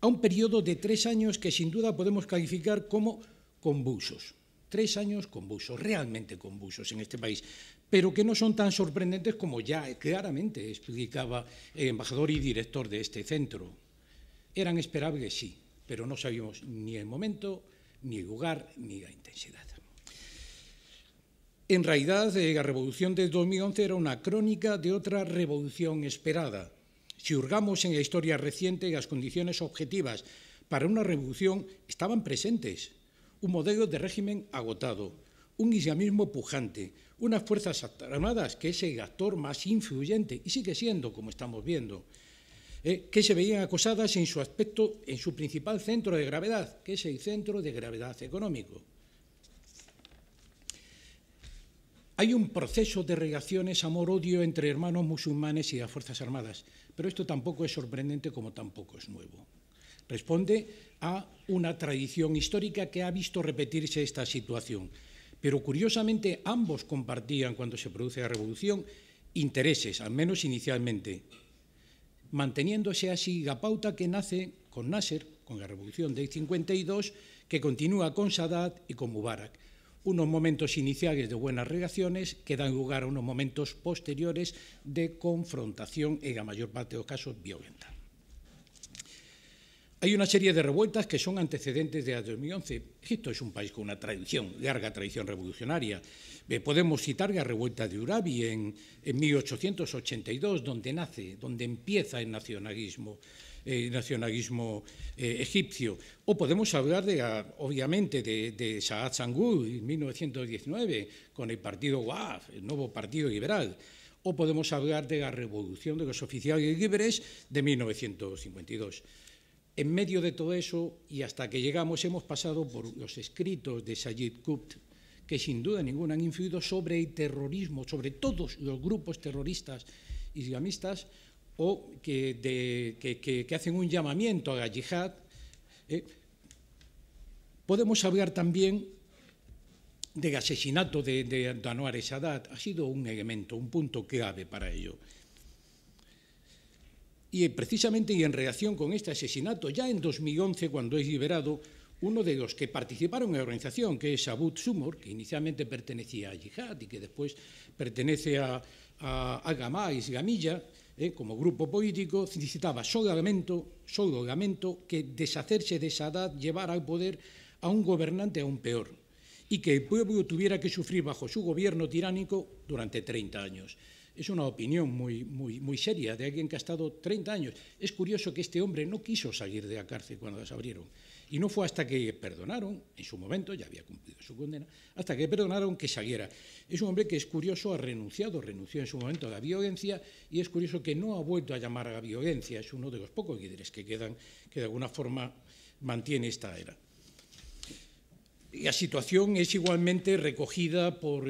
a un período de tres años que sin duda podemos calificar como convulsos. Tres años convulsos, realmente convulsos en este país, pero que no son tan sorprendentes como ya claramente explicaba el embajador y director de este centro. Eran esperables, sí, pero no sabíamos ni el momento, ni el lugar, ni la intensidad. En realidad, eh, la revolución de 2011 era una crónica de otra revolución esperada. Si hurgamos en la historia reciente, las condiciones objetivas para una revolución estaban presentes. Un modelo de régimen agotado, un islamismo pujante, unas fuerzas armadas que es el actor más influyente y sigue siendo, como estamos viendo, eh, que se veían acosadas en su aspecto, en su principal centro de gravedad, que es el centro de gravedad económico. Hay un proceso de relaciones amor-odio entre hermanos musulmanes y las Fuerzas Armadas, pero esto tampoco es sorprendente como tampoco es nuevo. Responde a una tradición histórica que ha visto repetirse esta situación. Pero curiosamente ambos compartían, cuando se produce la revolución, intereses, al menos inicialmente, manteniéndose así la pauta que nace con Nasser, con la revolución del 52, que continúa con Sadat y con Mubarak. unos momentos iniciales de buenas relaciones que dan lugar a unos momentos posteriores de confrontación, en la mayor parte de los casos violenta. Hay una serie de revueltas que son antecedentes de 2011. Egipto es un país con una tradición, larga tradición revolucionaria. Eh, podemos citar la revuelta de Urabi en 1882, donde nace, donde empieza el nacionalismo. ...el eh, nacionalismo eh, egipcio. O podemos hablar, de, ah, obviamente, de, Saad Sangur en 1919, con el partido WAF, el nuevo partido liberal o podemos hablar de la revolución de los oficiales libres de 1952. En medio de todo eso, y hasta que llegamos, hemos pasado por los escritos de Sayyid Qutb, que sin duda ninguna han influido sobre el terrorismo, sobre todos los grupos terroristas islamistas, o que, hacen un llamamiento a la yihad. Eh, podemos hablar también del asesinato de, de, de Sadat. Ha sido un elemento, un punto clave para ello. Y eh, precisamente y en relación con este asesinato, ya en 2011, cuando es liberado, uno de los que participaron en la organización, que es Abud Sumor, que inicialmente pertenecía a Yihad y que después pertenece a, a, a Gamilla... eh, como grupo político, necesitaba solamente, solamente que deshacerse de edad llevar al poder a un gobernante aún peor y que el pueblo tuviera que sufrir bajo su gobierno tiránico durante 30 años. Es una opinión muy, muy, muy seria de alguien que ha estado 30 años. Es curioso que este hombre no quiso salir de la cárcel cuando las abrieron. Y no fue hasta que perdonaron, en su momento, ya había cumplido su condena, hasta que perdonaron que saliera. Es un hombre que es curioso, ha renunciado, renunció en su momento a la violencia y es curioso que no ha vuelto a llamar a la violencia. Es uno de los pocos líderes que quedan, que de alguna forma mantiene esta era. La situación es igualmente recogida por,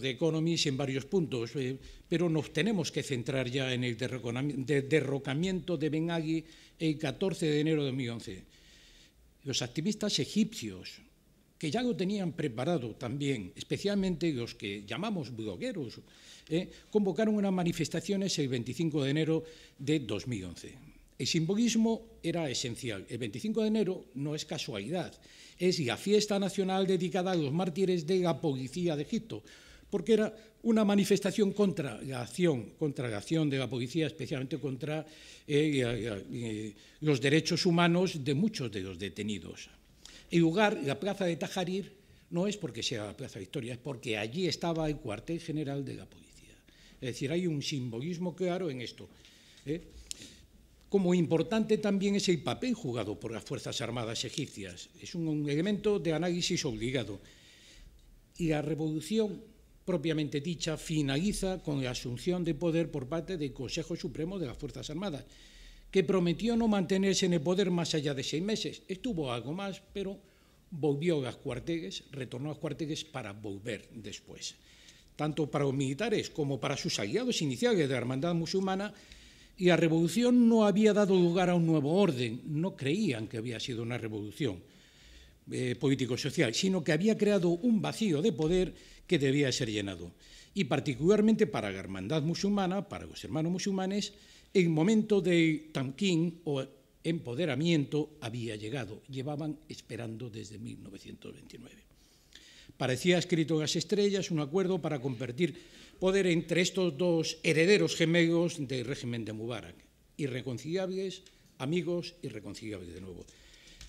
The Economist en varios puntos, eh, pero nos tenemos que centrar ya en el derrocamiento de Ben el 14 de enero de 2011 los activistas egipcios, que ya lo tenían preparado también, especialmente los que llamamos blogueros, eh, convocaron unas manifestaciones el 25 de enero de 2011. El simbolismo era esencial. El 25 de enero no es casualidad, es la fiesta nacional dedicada a los mártires de la policía de Egipto, porque era unha manifestación contra a acción, contra a acción da policía, especialmente contra eh, eh, os derechos humanos de moitos de detenidos. E lugar, a plaza de Tajarir, non é porque sea a plaza Victoria, é porque allí estaba o cuartel general da policía. É dicir, hai un simbolismo claro en isto. Eh? Como importante tamén ese papel jugado por as Fuerzas Armadas egipcias. É un elemento de análisis obligado. E a revolución propiamente dicha finaliza con la asunción de poder por parte del Consejo Supremo de las Fuerzas Armadas, que prometió no mantenerse en el poder más allá de seis meses. Estuvo algo más, pero volvió a las retornó a las para volver después. Tanto para los militares como para sus aliados iniciales de la hermandad musulmana, y la revolución no había dado lugar a un nuevo orden, no creían que había sido una revolución eh, político-social, sino que había creado un vacío de poder que debía ser llenado. Y particularmente para la hermandad musulmana, para los hermanos musulmanes, el momento de tamquín o empoderamiento había llegado, llevaban esperando desde 1929. Parecía escrito en las estrellas un acuerdo para convertir poder entre estos dos herederos gemelos del régimen de Mubarak, irreconciliables, amigos, irreconciliables de nuevo.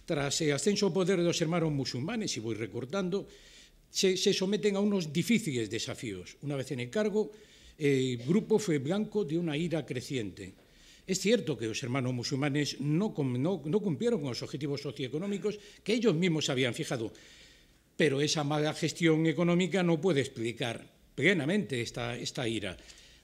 Tras el ascenso al poder de los hermanos musulmanes, y voy recortando, se, someten a unos difíciles desafíos. Una vez en el cargo, el grupo fue blanco de una ira creciente. Es cierto que los hermanos musulmanes no, cumplieron con los objetivos socioeconómicos que ellos mismos habían fijado, pero esa mala gestión económica no puede explicar plenamente esta, ira.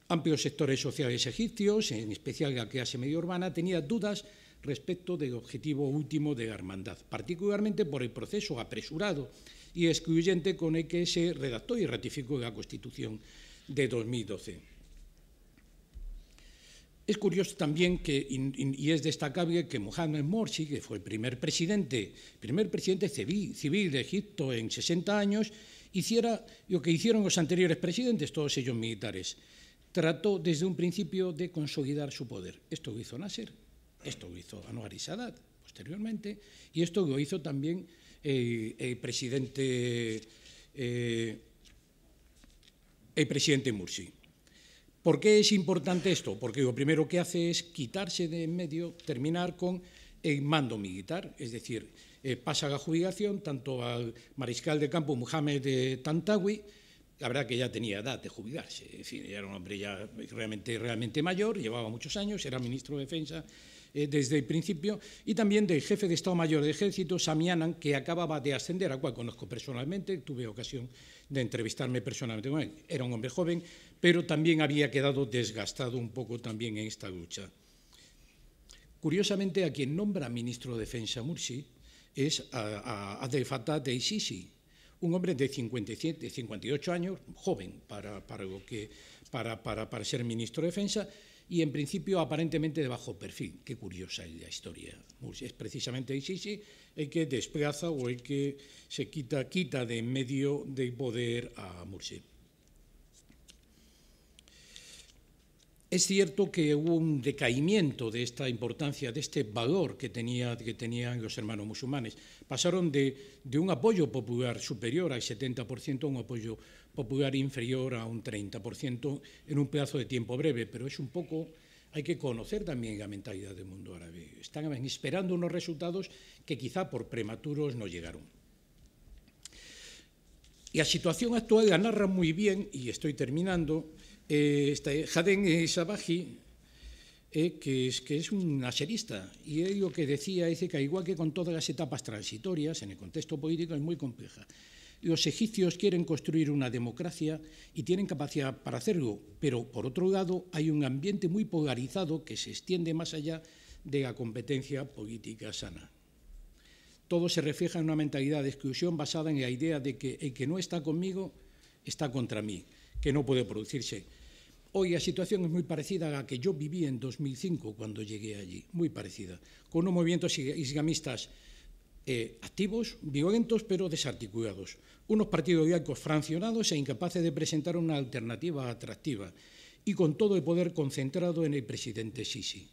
Amplios sectores sociales egipcios, en especial la clase medio urbana, tenía dudas respecto del objetivo último de la hermandad, particularmente por el proceso apresurado y excluyente con el que se redactó y ratificó la Constitución de 2012. Es curioso también que, y es destacable que Mohamed Morsi, que fue el primer presidente, primer presidente civil, de Egipto en 60 años, hiciera lo que hicieron los anteriores presidentes, todos ellos militares. Trató desde un principio de consolidar su poder. Esto lo hizo Nasser, esto lo hizo Anwar y Sadat posteriormente, y esto lo hizo también e, e presidente eh, e presidente Mursi. Por que é importante isto? Porque o primeiro que hace é quitarse de medio, terminar con el mando militar, es decir, eh, pasa a jubilación tanto al mariscal de campo Mohamed de Tantawi, la verdad que ya tenía edad de jubilarse, en fin, era un hombre ya realmente, realmente mayor, llevaba muchos años, era ministro de Defensa Eh, desde el principio, y también del jefe de Estado Mayor de Ejército, Samianan, que acababa de ascender, a cual conozco personalmente, tuve ocasión de entrevistarme personalmente con él. Era un hombre joven, pero también había quedado desgastado un poco también en esta lucha. Curiosamente, a quien nombra ministro de Defensa Mursi es a, a Fattah de Isisi, un hombre de 57, 58 años, joven para, para, que, para, para ser ministro de Defensa, y en principio aparentemente de bajo perfil. Qué curiosa es la historia. Es precisamente sí, el que desplaza o el que se quita, quita de en medio de poder a Mursi. Es cierto que hubo un decaimiento de esta importancia, de este valor que, tenían los hermanos musulmanes. Pasaron de, de un apoyo popular superior al 70% a un apoyo popular inferior a un 30% en un plazo de tiempo breve, pero es un poco, hay que conocer también la mentalidad del mundo árabe. Están esperando unos resultados que quizá por prematuros no llegaron. Y la situación actual la narra muy bien, y estoy terminando, eh, Jaden Sabaji, eh, que, es, que es un aserista, y él lo que decía, es que igual que con todas las etapas transitorias, en el contexto político es muy compleja. Los egipcios quieren construir una democracia y tienen capacidad para hacerlo, pero por otro lado hay un ambiente muy polarizado que se extiende más allá de la competencia política sana. Todo se refleja en una mentalidad de exclusión basada en la idea de que el que no está conmigo está contra mí, que no puede producirse. Hoy la situación es muy parecida a la que yo viví en 2005 cuando llegué allí, muy parecida, con unos movimientos islamistas eh, activos, violentos pero desarticulados, unos partidos laicos fraccionados e incapaces de presentar una alternativa atractiva y con todo el poder concentrado en el presidente Sisi.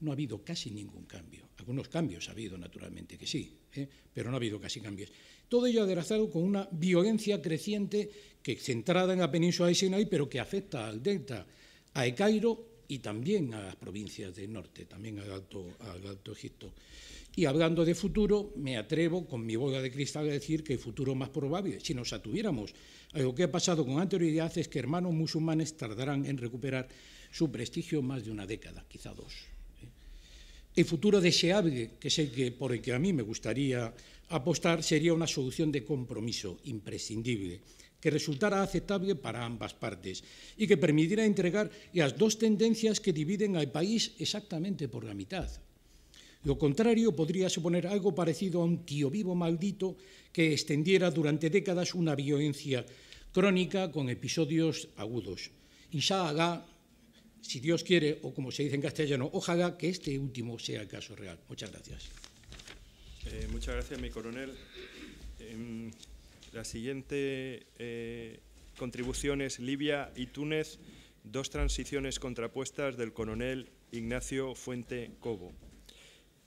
No ha habido casi ningún cambio. Algunos cambios ha habido, naturalmente, que sí, ¿eh? pero no ha habido casi cambios. Todo ello aderezado con una violencia creciente que centrada en la península de Sinai, pero que afecta al delta, a El y también a las provincias del norte, también al Alto, Alto Egipto. Y hablando de futuro, me atrevo con mi bola de cristal a decir que el futuro más probable, si nos atuviéramos a lo que ha pasado con anterioridad, es que hermanos musulmanes tardarán en recuperar su prestigio más de una década, quizá dos. e futuro deseable, que sei que por que a mí me gustaría apostar, sería unha solución de compromiso imprescindible, que resultara aceptable para ambas partes e que permitira entregar as dos tendencias que dividen ao país exactamente por la mitad. Lo contrario podría suponer algo parecido a un tío vivo maldito que extendiera durante décadas unha violencia crónica con episodios agudos. agá, si Dios quiere, o como se dice en castellano, ojalá que este último sea el caso real. Muchas gracias. Eh, muchas gracias, mi coronel. Em, la siguiente eh, contribución es Libia y Túnez, dos transiciones contrapuestas del coronel Ignacio Fuente Cobo.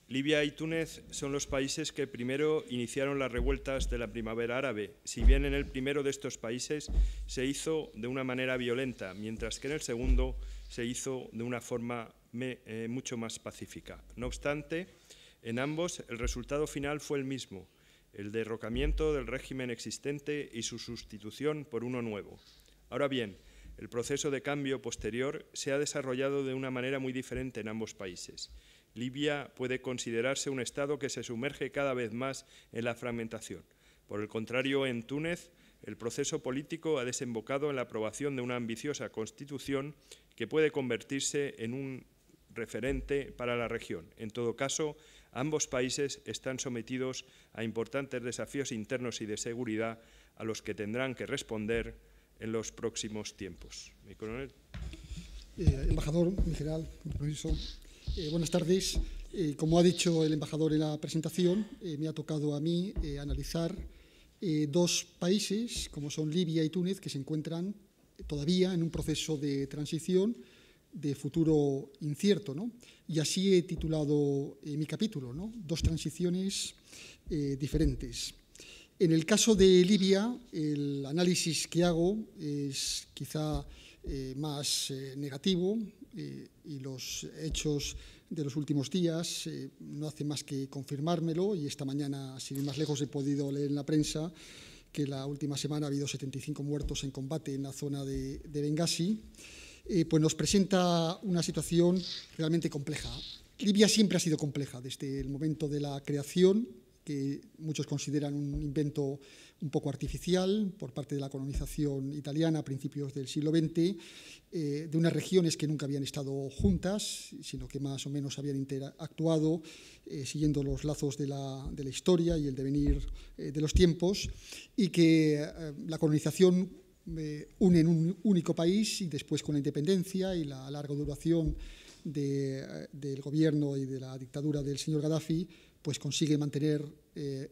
Libia y Túnez son los países que primero iniciaron las revueltas de la primavera árabe, si bien en el primero de estos países se hizo de una manera violenta, mientras que en el segundo se hizo de una forma eh, mucho más pacífica. No obstante, en ambos el resultado final fue el mismo, el derrocamiento del régimen existente y su sustitución por uno nuevo. Ahora bien, el proceso de cambio posterior se ha desarrollado de una manera muy diferente en ambos países. Libia puede considerarse un Estado que se sumerge cada vez más en la fragmentación. Por el contrario, en Túnez, el proceso político ha desembocado en la aprobación de una ambiciosa constitución que puede convertirse en un referente para la región. En todo caso, ambos países están sometidos a importantes desafíos internos y de seguridad a los que tendrán que responder en los próximos tiempos. Mi coronel. Eh, embajador, mi general, eh, buenas tardes. Eh, como ha dicho el embajador en la presentación, me ha tocado a mí analizar dos países, como son Libia y Túnez, que se encuentran todavía en un proceso de transición de futuro incierto. Y así he titulado eh, mi capítulo, dos transiciones eh, diferentes. En el caso de Libia, el análisis que hago es quizá eh, más negativo y los hechos de los últimos días no hacen más que confirmármelo y esta mañana, si ir más lejos, he podido leer en la prensa que la última semana ha habido 75 muertos en combate en la zona de, Benghazi, eh, pues nos presenta una situación realmente compleja. Libia siempre ha sido compleja desde el momento de la creación que muchos consideran un invento un poco artificial por parte de la colonización italiana a principios del siglo XX, eh, de unas regiones que nunca habían estado juntas, sino que más o menos habían interactuado eh, siguiendo los lazos de la, de la, historia y el devenir eh, de los tiempos, y que la colonización une en un único país y después con la independencia y la larga duración del gobierno y de la dictadura del señor Gaddafi, pues consigue mantener eh,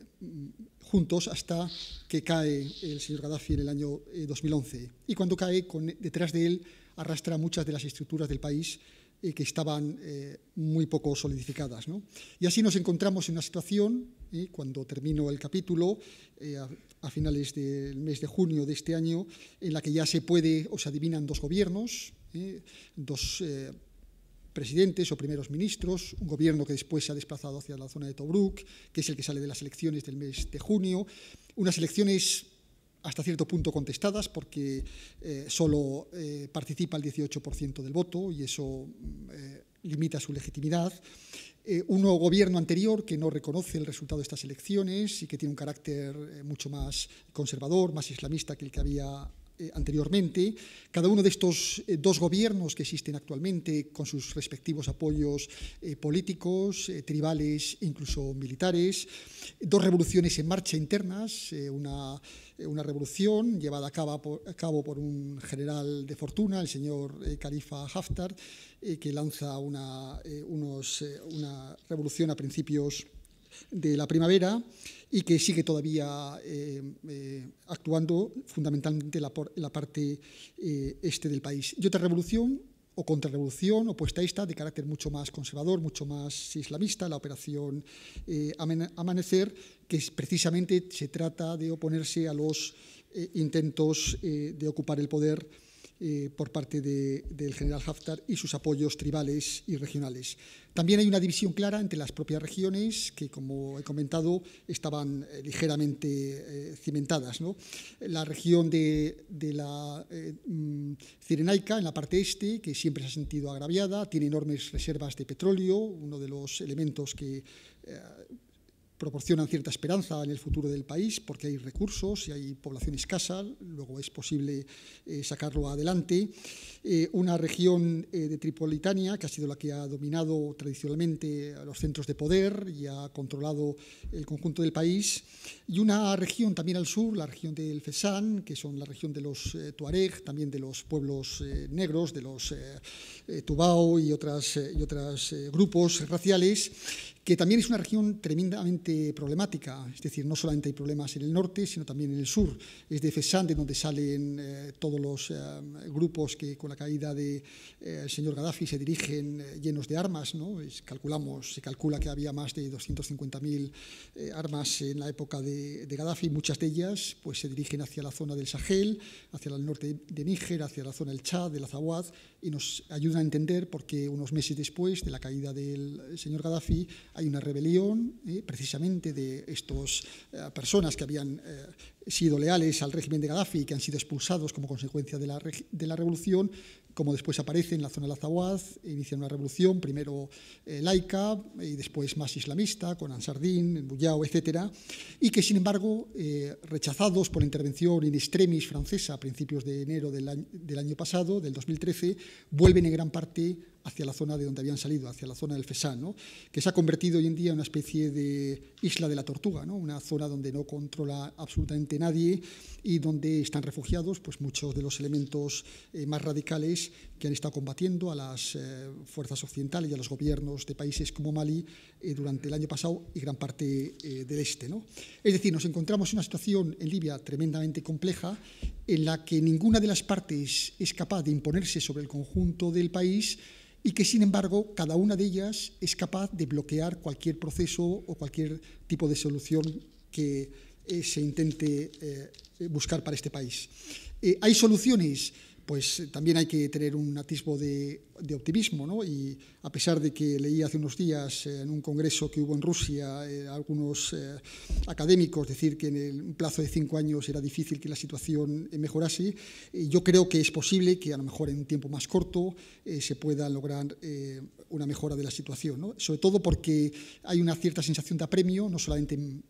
juntos hasta que cae el señor Gaddafi en el año 2011. Eh, y cuando cae, detrás de él arrastra muchas de las estructuras del país eh, que estaban muy poco solidificadas. Y así nos encontramos en una situación, cuando termino el capítulo, a, a, finales del mes de junio de este año, en la que ya se puede, o se adivinan dos gobiernos, dos presidentes o primeros ministros, un gobierno que después se ha desplazado hacia la zona de Tobruk, que es el que sale de las elecciones del mes de junio, unas elecciones hasta cierto punto contestadas porque eh, solo eh, participa el 18% del voto y eso eh, limita su legitimidad. un nuevo gobierno anterior que no reconoce el resultado de estas elecciones y que tiene un carácter mucho más conservador, más islamista que el que había eh, anteriormente, cada uno de estos eh, dos gobiernos que existen actualmente, con sus respectivos apoyos eh, políticos, tribales e incluso militares, dos revoluciones en marcha internas, una, revolución llevada a cabo, por, un general de fortuna, el señor Khalifa Haftar, que lanza una, una revolución a principios de la primavera y que sigue todavía eh, eh, actuando fundamentalmente la, la parte eh, este del país. Y otra revolución o contrarrevolución esta, de carácter mucho más conservador, mucho más islamista, la operación Amanecer, que precisamente se trata de oponerse a los intentos de ocupar el poder eh, por parte del general Haftar y sus apoyos tribales y regionales. También hay una división clara entre las propias regiones que, como he comentado, estaban eh, ligeramente eh, cimentadas. La región de, de la mm, Cirenaica, en la parte este, que siempre se ha sentido agraviada, tiene enormes reservas de petróleo, uno de los elementos que proporcionan cierta esperanza en el futuro del país porque hay recursos y hay población escasa, luego es posible eh, sacarlo adelante. Eh, una región eh, de Tripolitania que ha sido la que ha dominado tradicionalmente a los centros de poder y ha controlado el conjunto del país. Y una región también al sur, la región del Fesán, que son la región de los Tuareg, también de los pueblos negros, de los Tubao y otras, y otras grupos raciales que también es una región tremendamente problemática, es decir, no solamente hay problemas en el norte, sino también en el sur. Es de Fesán de donde salen eh, todos los eh, grupos que con la caída del eh, señor Gaddafi se dirigen llenos de armas. ¿no? calculamos, se calcula que había más de 250.000 armas en la época de, Gaddafi, muchas de ellas pues, se dirigen hacia la zona del Sahel, hacia el norte de Níger, hacia la zona del Chad, del Azawad, y nos ayuda a entender por qué unos meses después de la caída del señor Gaddafi hay una rebelión eh, precisamente de estas eh, personas que habían eh, sido leales al régimen de Gaddafi y que han sido expulsados como consecuencia de la, revolución, como después aparece en la zona de la Zawaz, e inician una revolución, primero laica y después más islamista, con Ansardín, Bullao, etc., y que, sin embargo, rechazados por la intervención in extremis francesa a principios de enero del año, del año pasado, del 2013, vuelven en gran parte hacia la zona de donde habían salido, hacia la zona del Fesán, ¿no? que se ha convertido hoy en día en una especie de isla de la tortuga, ¿no? una zona donde no controla absolutamente nadie y donde están refugiados pues, muchos de los elementos eh, más radicales que han estado combatiendo a las eh, fuerzas occidentales y a los gobiernos de países como Mali eh, durante el año pasado y gran parte del este. ¿no? Es decir, nos encontramos en una situación en Libia tremendamente compleja en la que ninguna de las partes es capaz de imponerse sobre el conjunto del país y que sin embargo cada una de ellas es capaz de bloquear cualquier proceso o cualquier tipo de solución que eh, se intente eh, buscar para este país. Eh, hay soluciones pues eh, también hay que tener un atisbo de, optimismo. Y a pesar de que leí hace unos días eh, en un congreso que hubo en Rusia eh, algunos académicos decir que en el, un plazo de cinco años era difícil que la situación mejorase, yo creo que es posible que a lo mejor en un tiempo más corto se pueda lograr una mejora de la situación. Sobre todo porque hay una cierta sensación de apremio, no solamente en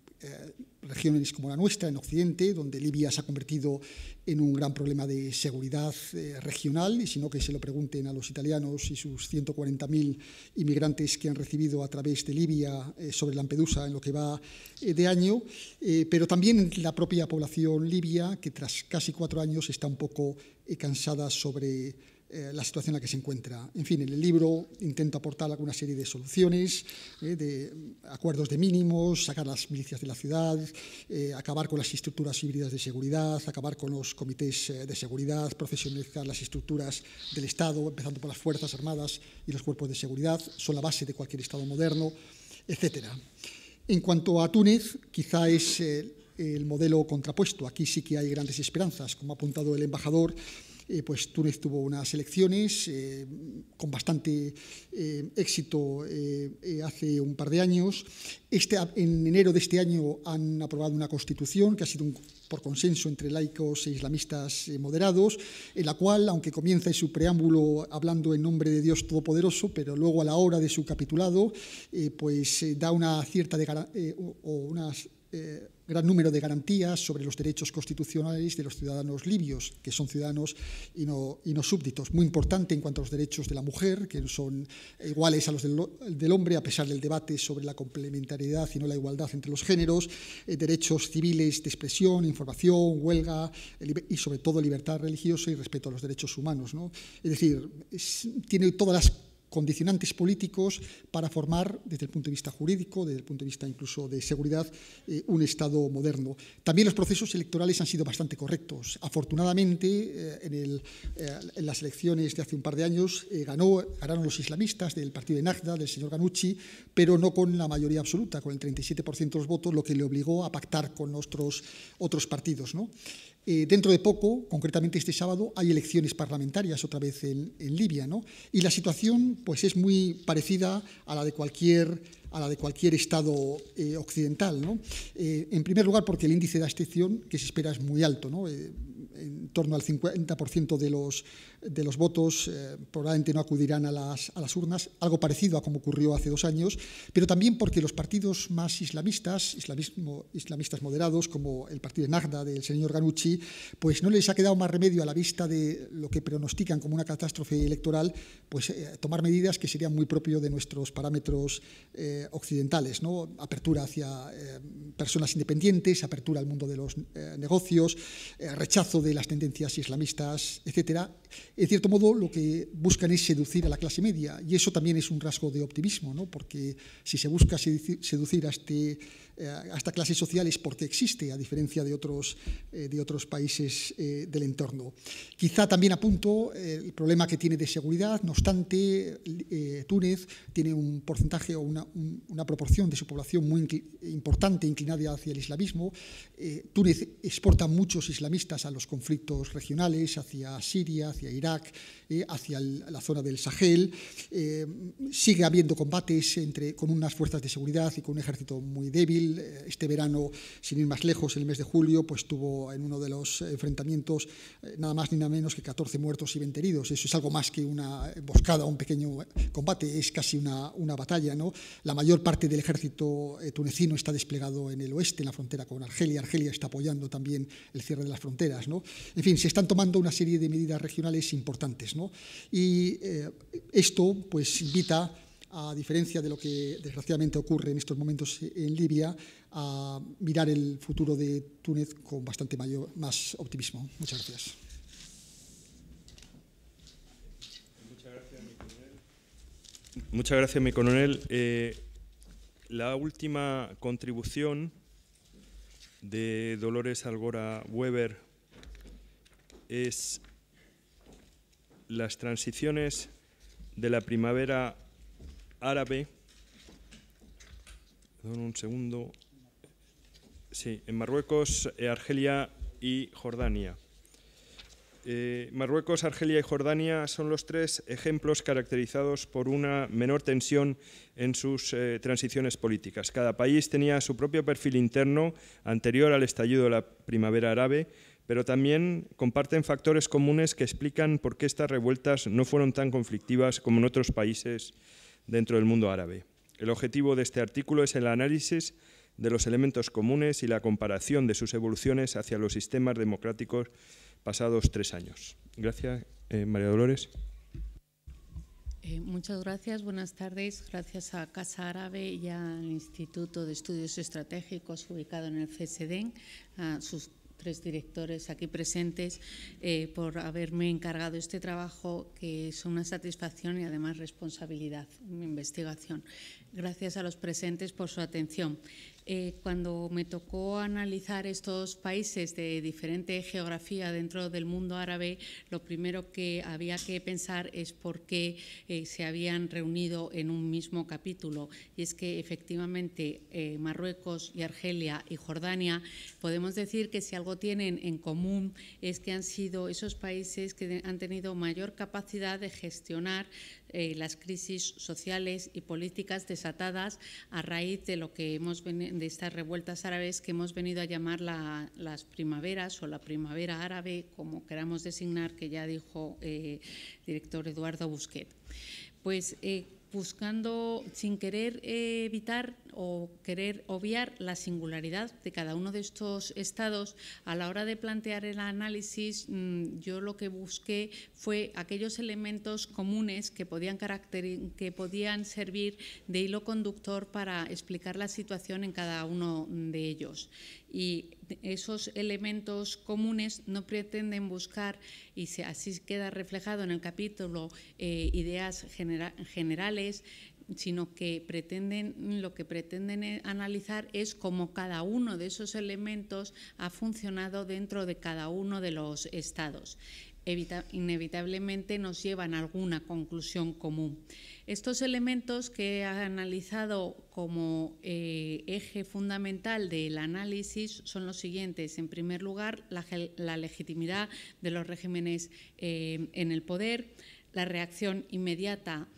regiones como la nuestra, en Occidente, donde Libia se ha convertido en un gran problema de seguridad eh, regional, y no, que se lo pregunten a los italianos y sus 140.000 inmigrantes que han recibido a través de Libia eh, sobre Lampedusa en lo que va eh, de año, pero también la propia población libia, que tras casi cuatro años está un poco cansada sobre eh, la situación en la que se encuentra. En fin, en el libro intenta aportar alguna serie de soluciones, eh, de acuerdos de mínimos, sacar las milicias de la ciudad, eh, acabar con las estructuras híbridas de seguridad, acabar con los comités de seguridad, profesionalizar las estructuras del Estado, empezando por las Fuerzas Armadas y los cuerpos de seguridad, son la base de cualquier Estado moderno, etc. En cuanto a Túnez, quizá es el modelo contrapuesto. Aquí sí que hay grandes esperanzas, como ha apuntado el embajador eh, pues Túnez tuvo unas elecciones eh, con bastante eh, éxito hace un par de años. Este, en enero de este año han aprobado una constitución que ha sido un, por consenso entre laicos e islamistas moderados, en la cual, aunque comienza en su preámbulo hablando en nombre de Dios Todopoderoso, pero luego a la hora de su capitulado, pues da una cierta de, eh, gran número de garantías sobre los derechos constitucionales de los ciudadanos libios, que son ciudadanos y no, y no, súbditos. Muy importante en cuanto a los derechos de la mujer, que son iguales a los del, hombre, a pesar del debate sobre la complementariedad y no la igualdad entre los géneros, eh, derechos civiles de expresión, información, huelga y sobre todo libertad religiosa y respeto a los derechos humanos. Es decir, tiene todas las condicionantes políticos para formar, desde el punto de vista jurídico, desde el punto de vista incluso de seguridad, eh, un Estado moderno. También los procesos electorales han sido bastante correctos. Afortunadamente, eh, en, eh, en, las elecciones de hace un par de años ganó, ganaron los islamistas del partido de Nagda, del señor Ganucci, pero no con la mayoría absoluta, con el 37% de los votos, lo que le obligó a pactar con otros, otros partidos. ¿no? Eh, dentro de poco, concretamente este sábado, hay elecciones parlamentarias otra vez en, Libia, ¿no? Y la situación pues, es muy parecida a la de cualquier, a la de cualquier Estado eh, occidental, ¿no? Eh, en primer lugar, porque el índice de abstención que se espera es muy alto, ¿no? en torno al 50% de los, de los votos eh, probablemente no acudirán a las, a las, urnas, algo parecido a como ocurrió hace dos años, pero también porque los partidos más islamistas, islamismo, islamistas moderados, como el partido de Nagda del señor Ganucci, pues no les ha quedado más remedio a la vista de lo que pronostican como una catástrofe electoral, pues eh, tomar medidas que serían muy propio de nuestros parámetros eh, occidentales, ¿no? apertura hacia personas independientes, apertura al mundo de los negocios, rechazo de las tendencias islamistas, etcétera en cierto modo lo que buscan es seducir a la clase media y eso también es un rasgo de optimismo, ¿no? porque si se busca seducir a, este, eh, esta clase social es porque existe, a diferencia de otros, eh, de otros países eh, del entorno. Quizá también apunto el problema que tiene de seguridad, no obstante, Túnez tiene un porcentaje o una, una proporción de su población muy importante inclinada hacia el islamismo. Túnez exporta muchos islamistas a los conflictos regionales, hacia Siria, hacia Irán Irak, eh, hacia la zona del Sahel. Eh, sigue habiendo combates entre, con unas fuerzas de seguridad y con un ejército muy débil. Eh, este verano, sin ir más lejos, el mes de julio, pues tuvo en uno de los enfrentamientos nada más ni nada menos que 14 muertos y 20 heridos. Eso es algo más que una emboscada, un pequeño combate, es casi una, batalla. ¿no? La mayor parte del ejército tunecino está desplegado en el oeste, en la frontera con Argelia. Argelia está apoyando también el cierre de las fronteras. En fin, se están tomando una serie de medidas regionales importantes. ¿no? Y eh, esto pues, invita, a diferencia de lo que desgraciadamente ocurre en estos momentos en Libia, a mirar el futuro de Túnez con bastante mayor, más optimismo. Muchas gracias. Muchas gracias, mi coronel. Eh, la última contribución de Dolores Algora Weber es las transiciones de la primavera árabe, un segundo, sí, en Marruecos, eh, Argelia y Jordania. Eh, Marruecos, Argelia y Jordania son los tres ejemplos caracterizados por una menor tensión en sus eh, transiciones políticas. Cada país tenía su propio perfil interno anterior al estallido de la primavera árabe, pero también comparten factores comunes que explican por qué estas revueltas no fueron tan conflictivas como en otros países dentro del mundo árabe. El objetivo de este artículo es el análisis de los elementos comunes y la comparación de sus evoluciones hacia los sistemas democráticos pasados tres años. Gracias, eh, María Dolores. Eh, muchas gracias, buenas tardes. Gracias a Casa Árabe y al Instituto de Estudios Estratégicos ubicado en el CSDEN, a sus tres directores aquí presentes eh, por haberme encargado este trabajo, que es una satisfacción y además responsabilidad, mi investigación. Gracias a los presentes por su atención. Eh, cuando me tocó analizar estos países de diferente geografía dentro del mundo árabe, lo primero que había que pensar es por qué eh, se habían reunido en un mismo capítulo. Y es que efectivamente eh, Marruecos y Argelia y Jordania, podemos decir que si algo tienen en común es que han sido esos países que han tenido mayor capacidad de gestionar eh, las crisis sociales y políticas desatadas a raíz de lo que hemos de estas revueltas árabes que hemos venido a llamar las primaveras o la primavera árabe, como queramos designar, que ya dijo eh, el director Eduardo Busquet. Pues eh, buscando sin querer eh, evitar o querer obviar la singularidad de cada uno de estos estados, a la hora de plantear el análisis mm, yo lo que busqué fue aquellos elementos comunes que podían, que podían servir de hilo conductor para explicar la situación en cada uno de ellos y esos elementos comunes no pretenden buscar, y se, así queda reflejado en el capítulo, eh, ideas generales, sino que pretenden, lo que pretenden e-, analizar es cómo cada uno de esos elementos ha funcionado dentro de cada uno de los estados inevitablemente nos llevan a alguna conclusión común. Estos elementos que he analizado como eh, eje fundamental del análisis son los siguientes. En primer lugar, la, legitimidad de los regímenes eh, en el poder, la reacción inmediata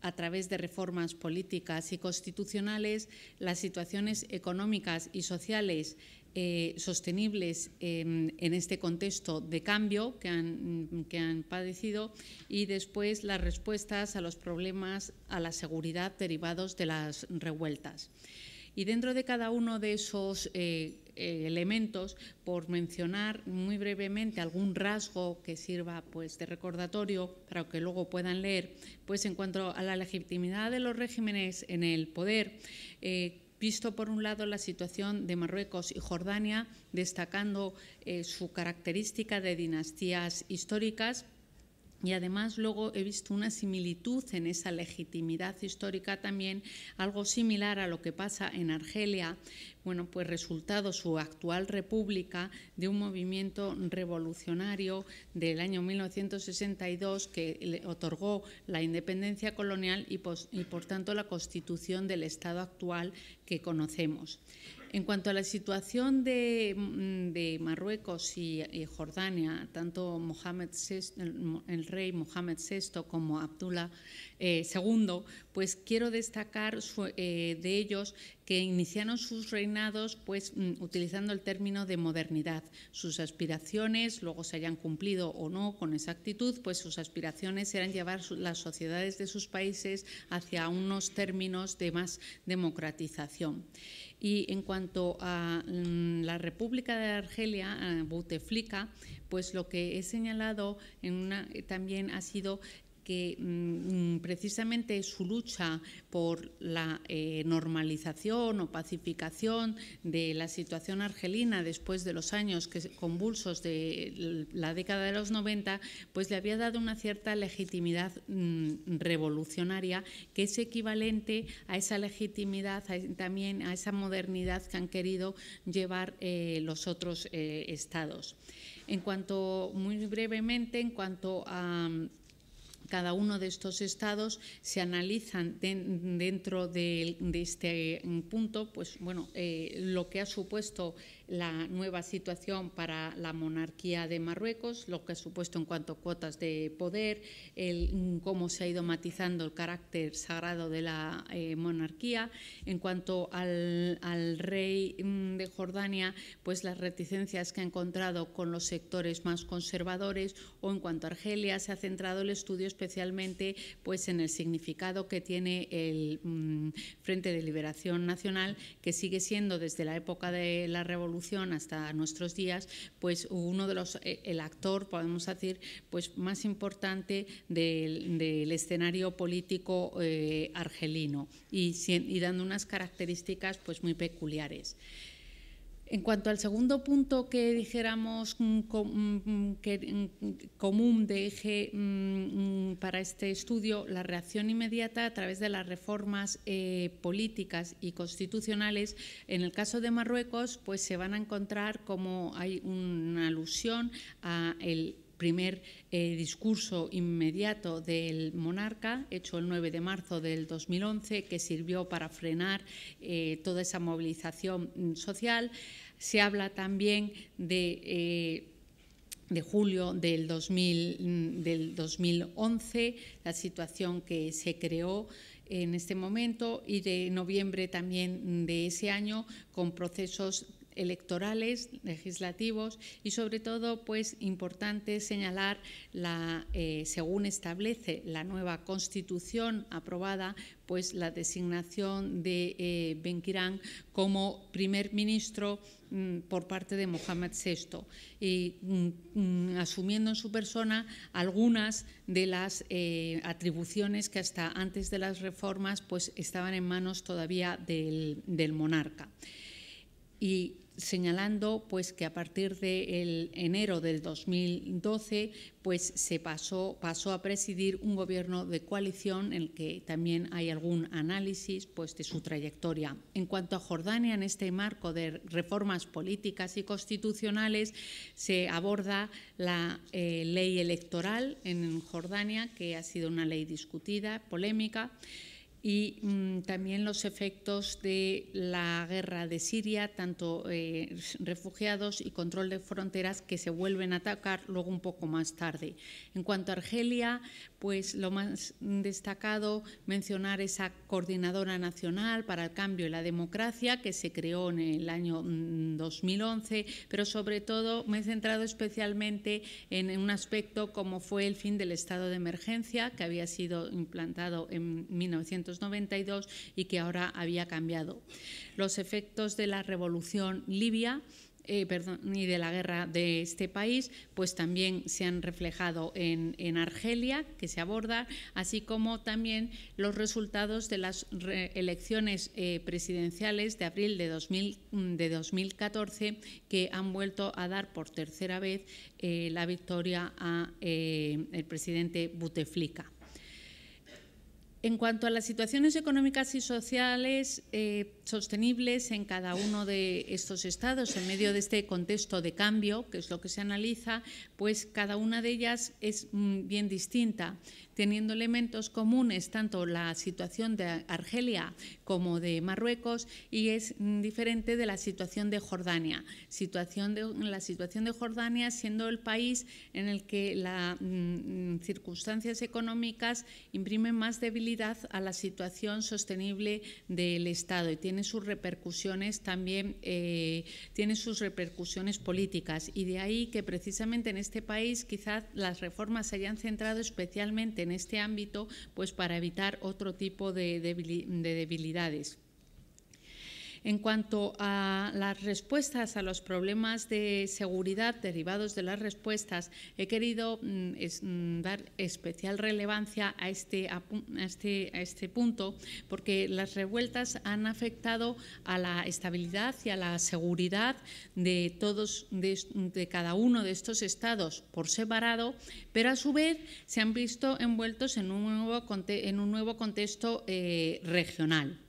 a través de reformas políticas y constitucionales, las situaciones económicas y sociales eh, sostenibles em, en, este contexto de cambio que han, que han padecido y después las respuestas a los problemas a la seguridad derivados de las revueltas. Y dentro de cada uno de esos eh, elementos, por mencionar muy brevemente algún rasgo que sirva pues, de recordatorio para que luego puedan leer, pues en cuanto a la legitimidad de los regímenes en el poder, eh, visto por un lado la situación de Marruecos y Jordania, destacando eh, su característica de dinastías históricas, y además luego he visto una similitud en esa legitimidad histórica también, algo similar a lo que pasa en Argelia, bueno, pues resultado su actual república de un movimiento revolucionario del año 1962 que le otorgó la independencia colonial y, y por tanto la constitución del Estado actual que conocemos. En cuanto a la situación de, mm, Marruecos y, Jordania, tanto el, rey Mohamed VI como Abdullah II, eh, pues quiero destacar eh, de ellos que iniciaron sus reinados pues mm, utilizando el término de modernidad. Sus aspiraciones, luego se hayan cumplido o no con exactitud, pues sus aspiraciones eran llevar las sociedades de sus países hacia unos términos de más democratización. Y en cuanto a mm, la República de Argelia, Bouteflika, pues lo que he señalado en una, eh, también ha sido que mm, precisamente su lucha por la eh, normalización o pacificación de la situación argelina después de los años convulsos de la década de los 90, pues le había dado una cierta legitimidad mm, revolucionaria que es equivalente a esa legitimidad, también a esa modernidad que han querido llevar eh, los otros eh, estados. En cuanto, muy brevemente, en cuanto a cada uno de estos estados se analizan dentro de, este mm, punto, pues bueno, eh, lo que ha supuesto la nueva situación para la monarquía de Marruecos, lo que ha supuesto en cuanto a cuotas de poder, el, mm, cómo se ha ido matizando el carácter sagrado de la eh, monarquía. En cuanto al, rey mm, de Jordania, pues las reticencias que ha encontrado con los sectores más conservadores o en cuanto a Argelia, se ha centrado el estudio especialmente pues, en el significado que tiene el mm, Frente de Liberación Nacional, que sigue siendo desde la época de la Revolución hasta nuestros días, pues uno de los, eh, el actor, podemos decir, pues más importante del, escenario político eh, argelino y, y dando unas características pues muy peculiares. En cuanto al segundo punto que dijéramos mm, mm, mm, común de eje para este estudio, la reacción inmediata a través de las reformas eh, políticas y constitucionales, en el caso de Marruecos, pues se van a encontrar como hay una alusión a el primer eh, discurso inmediato del monarca, hecho el 9 de marzo del 2011, que sirvió para frenar eh, toda esa movilización social. Se habla también de... Eh, de julio del, 2000, del 2011, la situación que se creó en este momento y de noviembre también de ese año con procesos electorales, legislativos y sobre todo, pues importante señalar la, eh, según establece la nueva Constitución aprobada, pues la designación de eh, Benkirán como primer ministro mm, por parte de Mohamed VI y mm, mm, asumiendo en su persona algunas de las eh, atribuciones que hasta antes de las reformas pues estaban en manos todavía del, del monarca. Y señalando pues que a partir de enero del 2012 pues se pasó pasó a presidir un gobierno de coalición en el que también hay algún análisis pues de su trayectoria. En cuanto a Jordania en este marco de reformas políticas y constitucionales se aborda la eh, ley electoral en Jordania que ha sido una ley discutida, polémica y mm, también los efectos de la guerra de Siria, tanto eh, refugiados y control de fronteras que se vuelven a atacar luego un poco más tarde. En cuanto a Argelia, pues lo más destacado mencionar esa coordinadora nacional para el cambio y la democracia que se creó en el año 2011, mm, pero sobre todo me he centrado especialmente en un aspecto como fue el fin del estado de emergencia que había sido implantado en 1911 y que ahora había cambiado. Los efectos de la revolución libia eh, y de la guerra de este país, pues también se han reflejado en, Argelia, que se aborda, así como también los resultados de las elecciones eh, presidenciales de abril de, 2000, mm, de 2014, que han vuelto a dar por tercera vez eh, la victoria al presidente Buteflika. En cuanto a las situaciones económicas y sociales eh, sostenibles en cada uno de estos estados, en medio de este contexto de cambio, que es lo que se analiza, pues cada una de ellas es mm, bien distinta teniendo elementos comunes tanto la situación de Argelia como de Marruecos y es mm, diferente de la situación de Jordania. Situación de, la situación de Jordania siendo el país en el que las mm, circunstancias económicas imprimen más debilidad a la situación sostenible del Estado y tiene sus repercusiones también, eh, tiene sus repercusiones políticas. Y de ahí que precisamente en este país quizás las reformas se hayan centrado especialmente en este ámbito, pues para evitar otro tipo de, debilidades. En cuanto a las respuestas a los problemas de seguridad derivados de las respuestas, he querido mm, mm, dar especial relevancia a este, este, este punto porque las revueltas han afectado a la estabilidad y a la seguridad de todos, de, cada uno de estos estados por separado, pero a su vez se han visto envueltos en un nuevo, en un nuevo contexto eh, regional.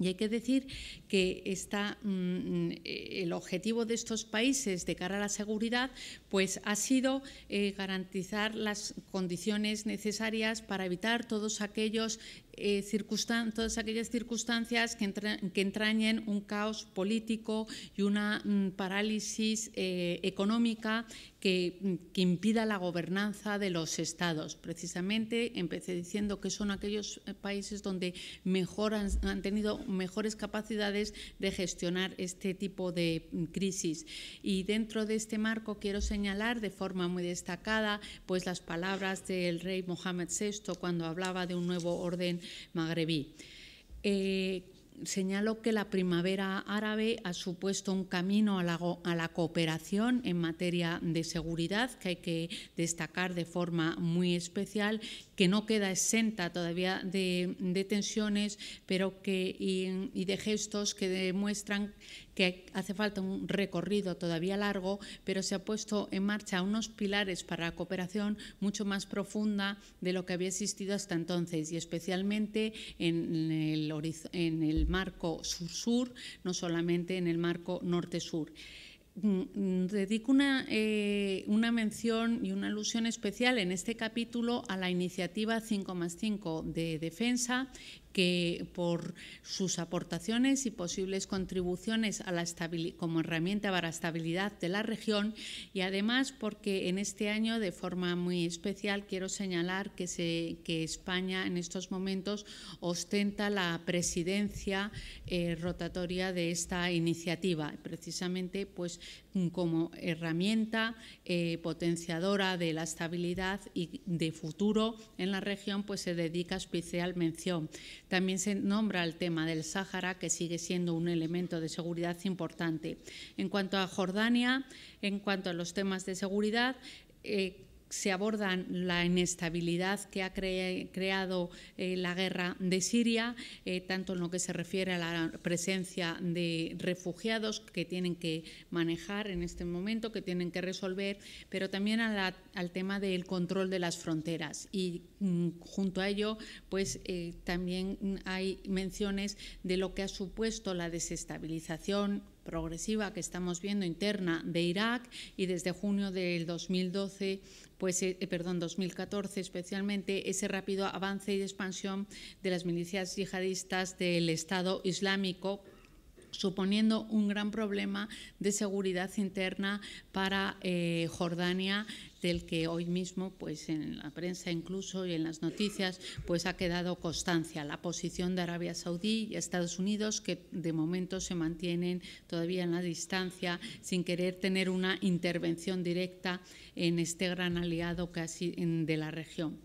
Y hay que decir que está, mm, mm, eh, el objetivo de estos países de cara a la seguridad pues, ha sido eh, garantizar las condiciones necesarias para evitar todos aquellos eh, todas aquellas circunstancias que, que, entrañen un caos político y una mm, parálisis económica que, impida la gobernanza de los estados. Precisamente empecé diciendo que son aquellos países donde mejor han tenido mejores capacidades de gestionar este tipo de mm, crisis. Y dentro de este marco quiero señalar de forma muy destacada pues las palabras del rey Mohamed VI cuando hablaba de un nuevo orden magrebí. Señalo eh, señaló que la primavera árabe ha supuesto un camino a la, a la, cooperación en materia de seguridad, que hay que destacar de forma muy especial, que no queda exenta todavía de, tensiones pero que, y, de gestos que demuestran que hace falta un recorrido todavía largo, pero se ha puesto en marcha unos pilares para la cooperación mucho más profunda de lo que había existido hasta entonces y especialmente en el marco sur-sur, no solamente en el marco norte-sur. Mm, dedico una, eh, una, mención y una alusión especial en este capítulo a la iniciativa 5 más 5 de defensa que por sus aportaciones y posibles contribuciones a la como herramienta para la estabilidad de la región y además porque en este año de forma muy especial quiero señalar que, España en estos momentos ostenta la presidencia eh, rotatoria de esta iniciativa, precisamente pues como herramienta eh, potenciadora de la estabilidad y de futuro en la región, pues se dedica especial mención. También se nombra el tema del Sáhara, que sigue siendo un elemento de seguridad importante. En cuanto a Jordania, en cuanto a los temas de seguridad, eh, se abordan la inestabilidad que ha creado eh, la guerra de Siria, eh, tanto en lo que se refiere a la presencia de refugiados que tienen que manejar en este momento, que tienen que resolver, pero también al tema del control de las fronteras. Y mm, junto a ello, pues eh, también hay menciones de lo que ha supuesto la desestabilización progresiva que estamos viendo interna de Irak y desde junio del 2012, pues, eh, eh, perdón, 2014 especialmente, ese rápido avance y expansión de las milicias yihadistas del Estado Islámico suponiendo un gran problema de seguridad interna para eh, Jordania del que hoy mismo, pues en la prensa incluso y en las noticias, pues ha quedado constancia. La posición de Arabia Saudí y Estados Unidos, que de momento se mantienen todavía en la distancia, sin querer tener una intervención directa en este gran aliado casi de la región.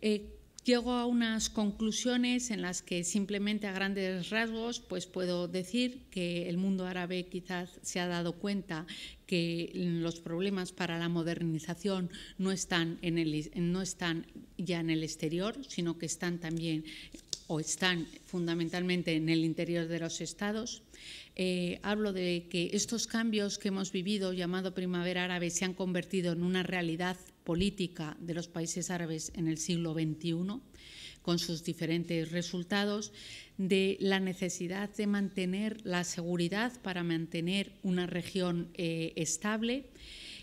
Eh, Llego a unas conclusiones en las que simplemente a grandes rasgos pues puedo decir que el mundo árabe quizás se ha dado cuenta que los problemas para la modernización no están, ya en el exterior, sino que están también o están fundamentalmente en el interior de los estados. Eh, hablo de que estos cambios que hemos vivido, llamado primavera árabe, se han convertido en una realidad política de los países árabes en el siglo XXI, con sus diferentes resultados, de la necesidad de mantener la seguridad para mantener una región eh, estable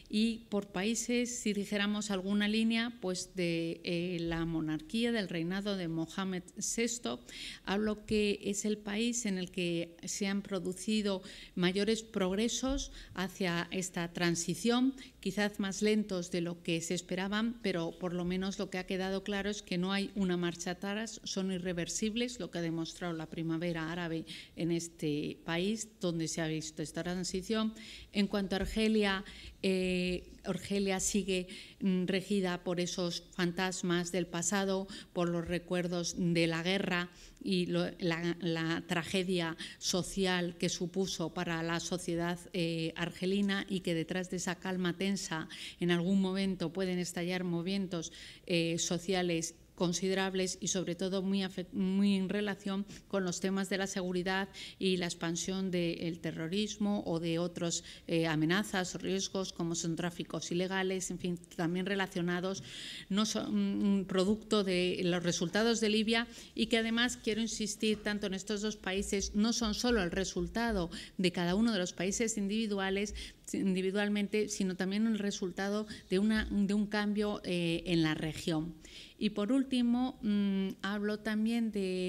y por países, si dijéramos alguna línea, pues de eh, la monarquía del reinado de mohamed VI, hablo que es el país en el que se han producido mayores progresos hacia esta transición, quizás más lentos de lo que se esperaban, pero por lo menos lo que ha quedado claro es que no hay una marcha atrás, son irreversibles, lo que ha demostrado la primavera árabe en este país, donde se ha visto esta transición. En cuanto a Argelia, eh, eh, Orgelia sigue mm, regida por esos fantasmas del pasado, por los recuerdos de la guerra y la, tragedia social que supuso para la sociedad eh, argelina y que detrás de esa calma tensa en algún momento pueden estallar movimientos eh, sociales considerables y sobre todo muy, muy en relación con los temas de la seguridad y la expansión del terrorismo o de otras eh, amenazas o riesgos como son tráficos ilegales, en fin, también relacionados, no son mm, producto de los resultados de Libia y que además quiero insistir tanto en estos dos países, no son solo el resultado de cada uno de los países individuales, individualmente, sino también el resultado de, una, de un cambio eh, en la región. Y por último, mm, hablo también de,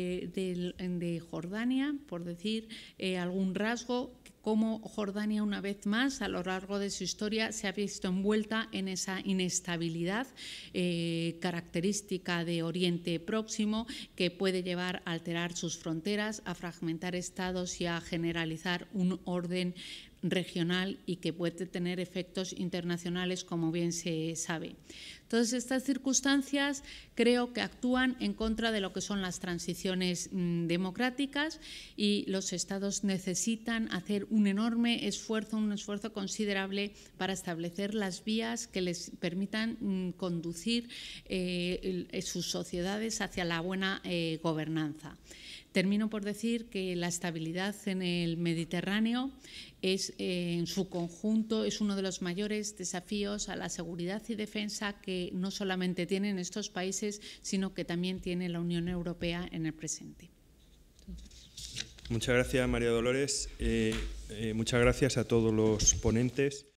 Jordania, por decir eh, algún rasgo cómo Jordania una vez más a lo largo de su historia se ha visto envuelta en esa inestabilidad eh, característica de Oriente Próximo que puede llevar a alterar sus fronteras, a fragmentar estados y a generalizar un orden regional y que puede tener efectos internacionales, como bien se sabe. Todas estas circunstancias creo que actúan en contra de lo que son las transiciones mm, democráticas y los Estados necesitan hacer un enorme esfuerzo, un esfuerzo considerable para establecer las vías que les permitan mm, conducir eh, sus sociedades hacia la buena eh, gobernanza. Termino por decir que la estabilidad en el Mediterráneo es, eh, en su conjunto es uno de los mayores desafíos a la seguridad y defensa que no solamente tienen estos países, sino que también tiene la Unión Europea en el presente. Muchas gracias, María Dolores. Eh, eh, muchas gracias a todos los ponentes.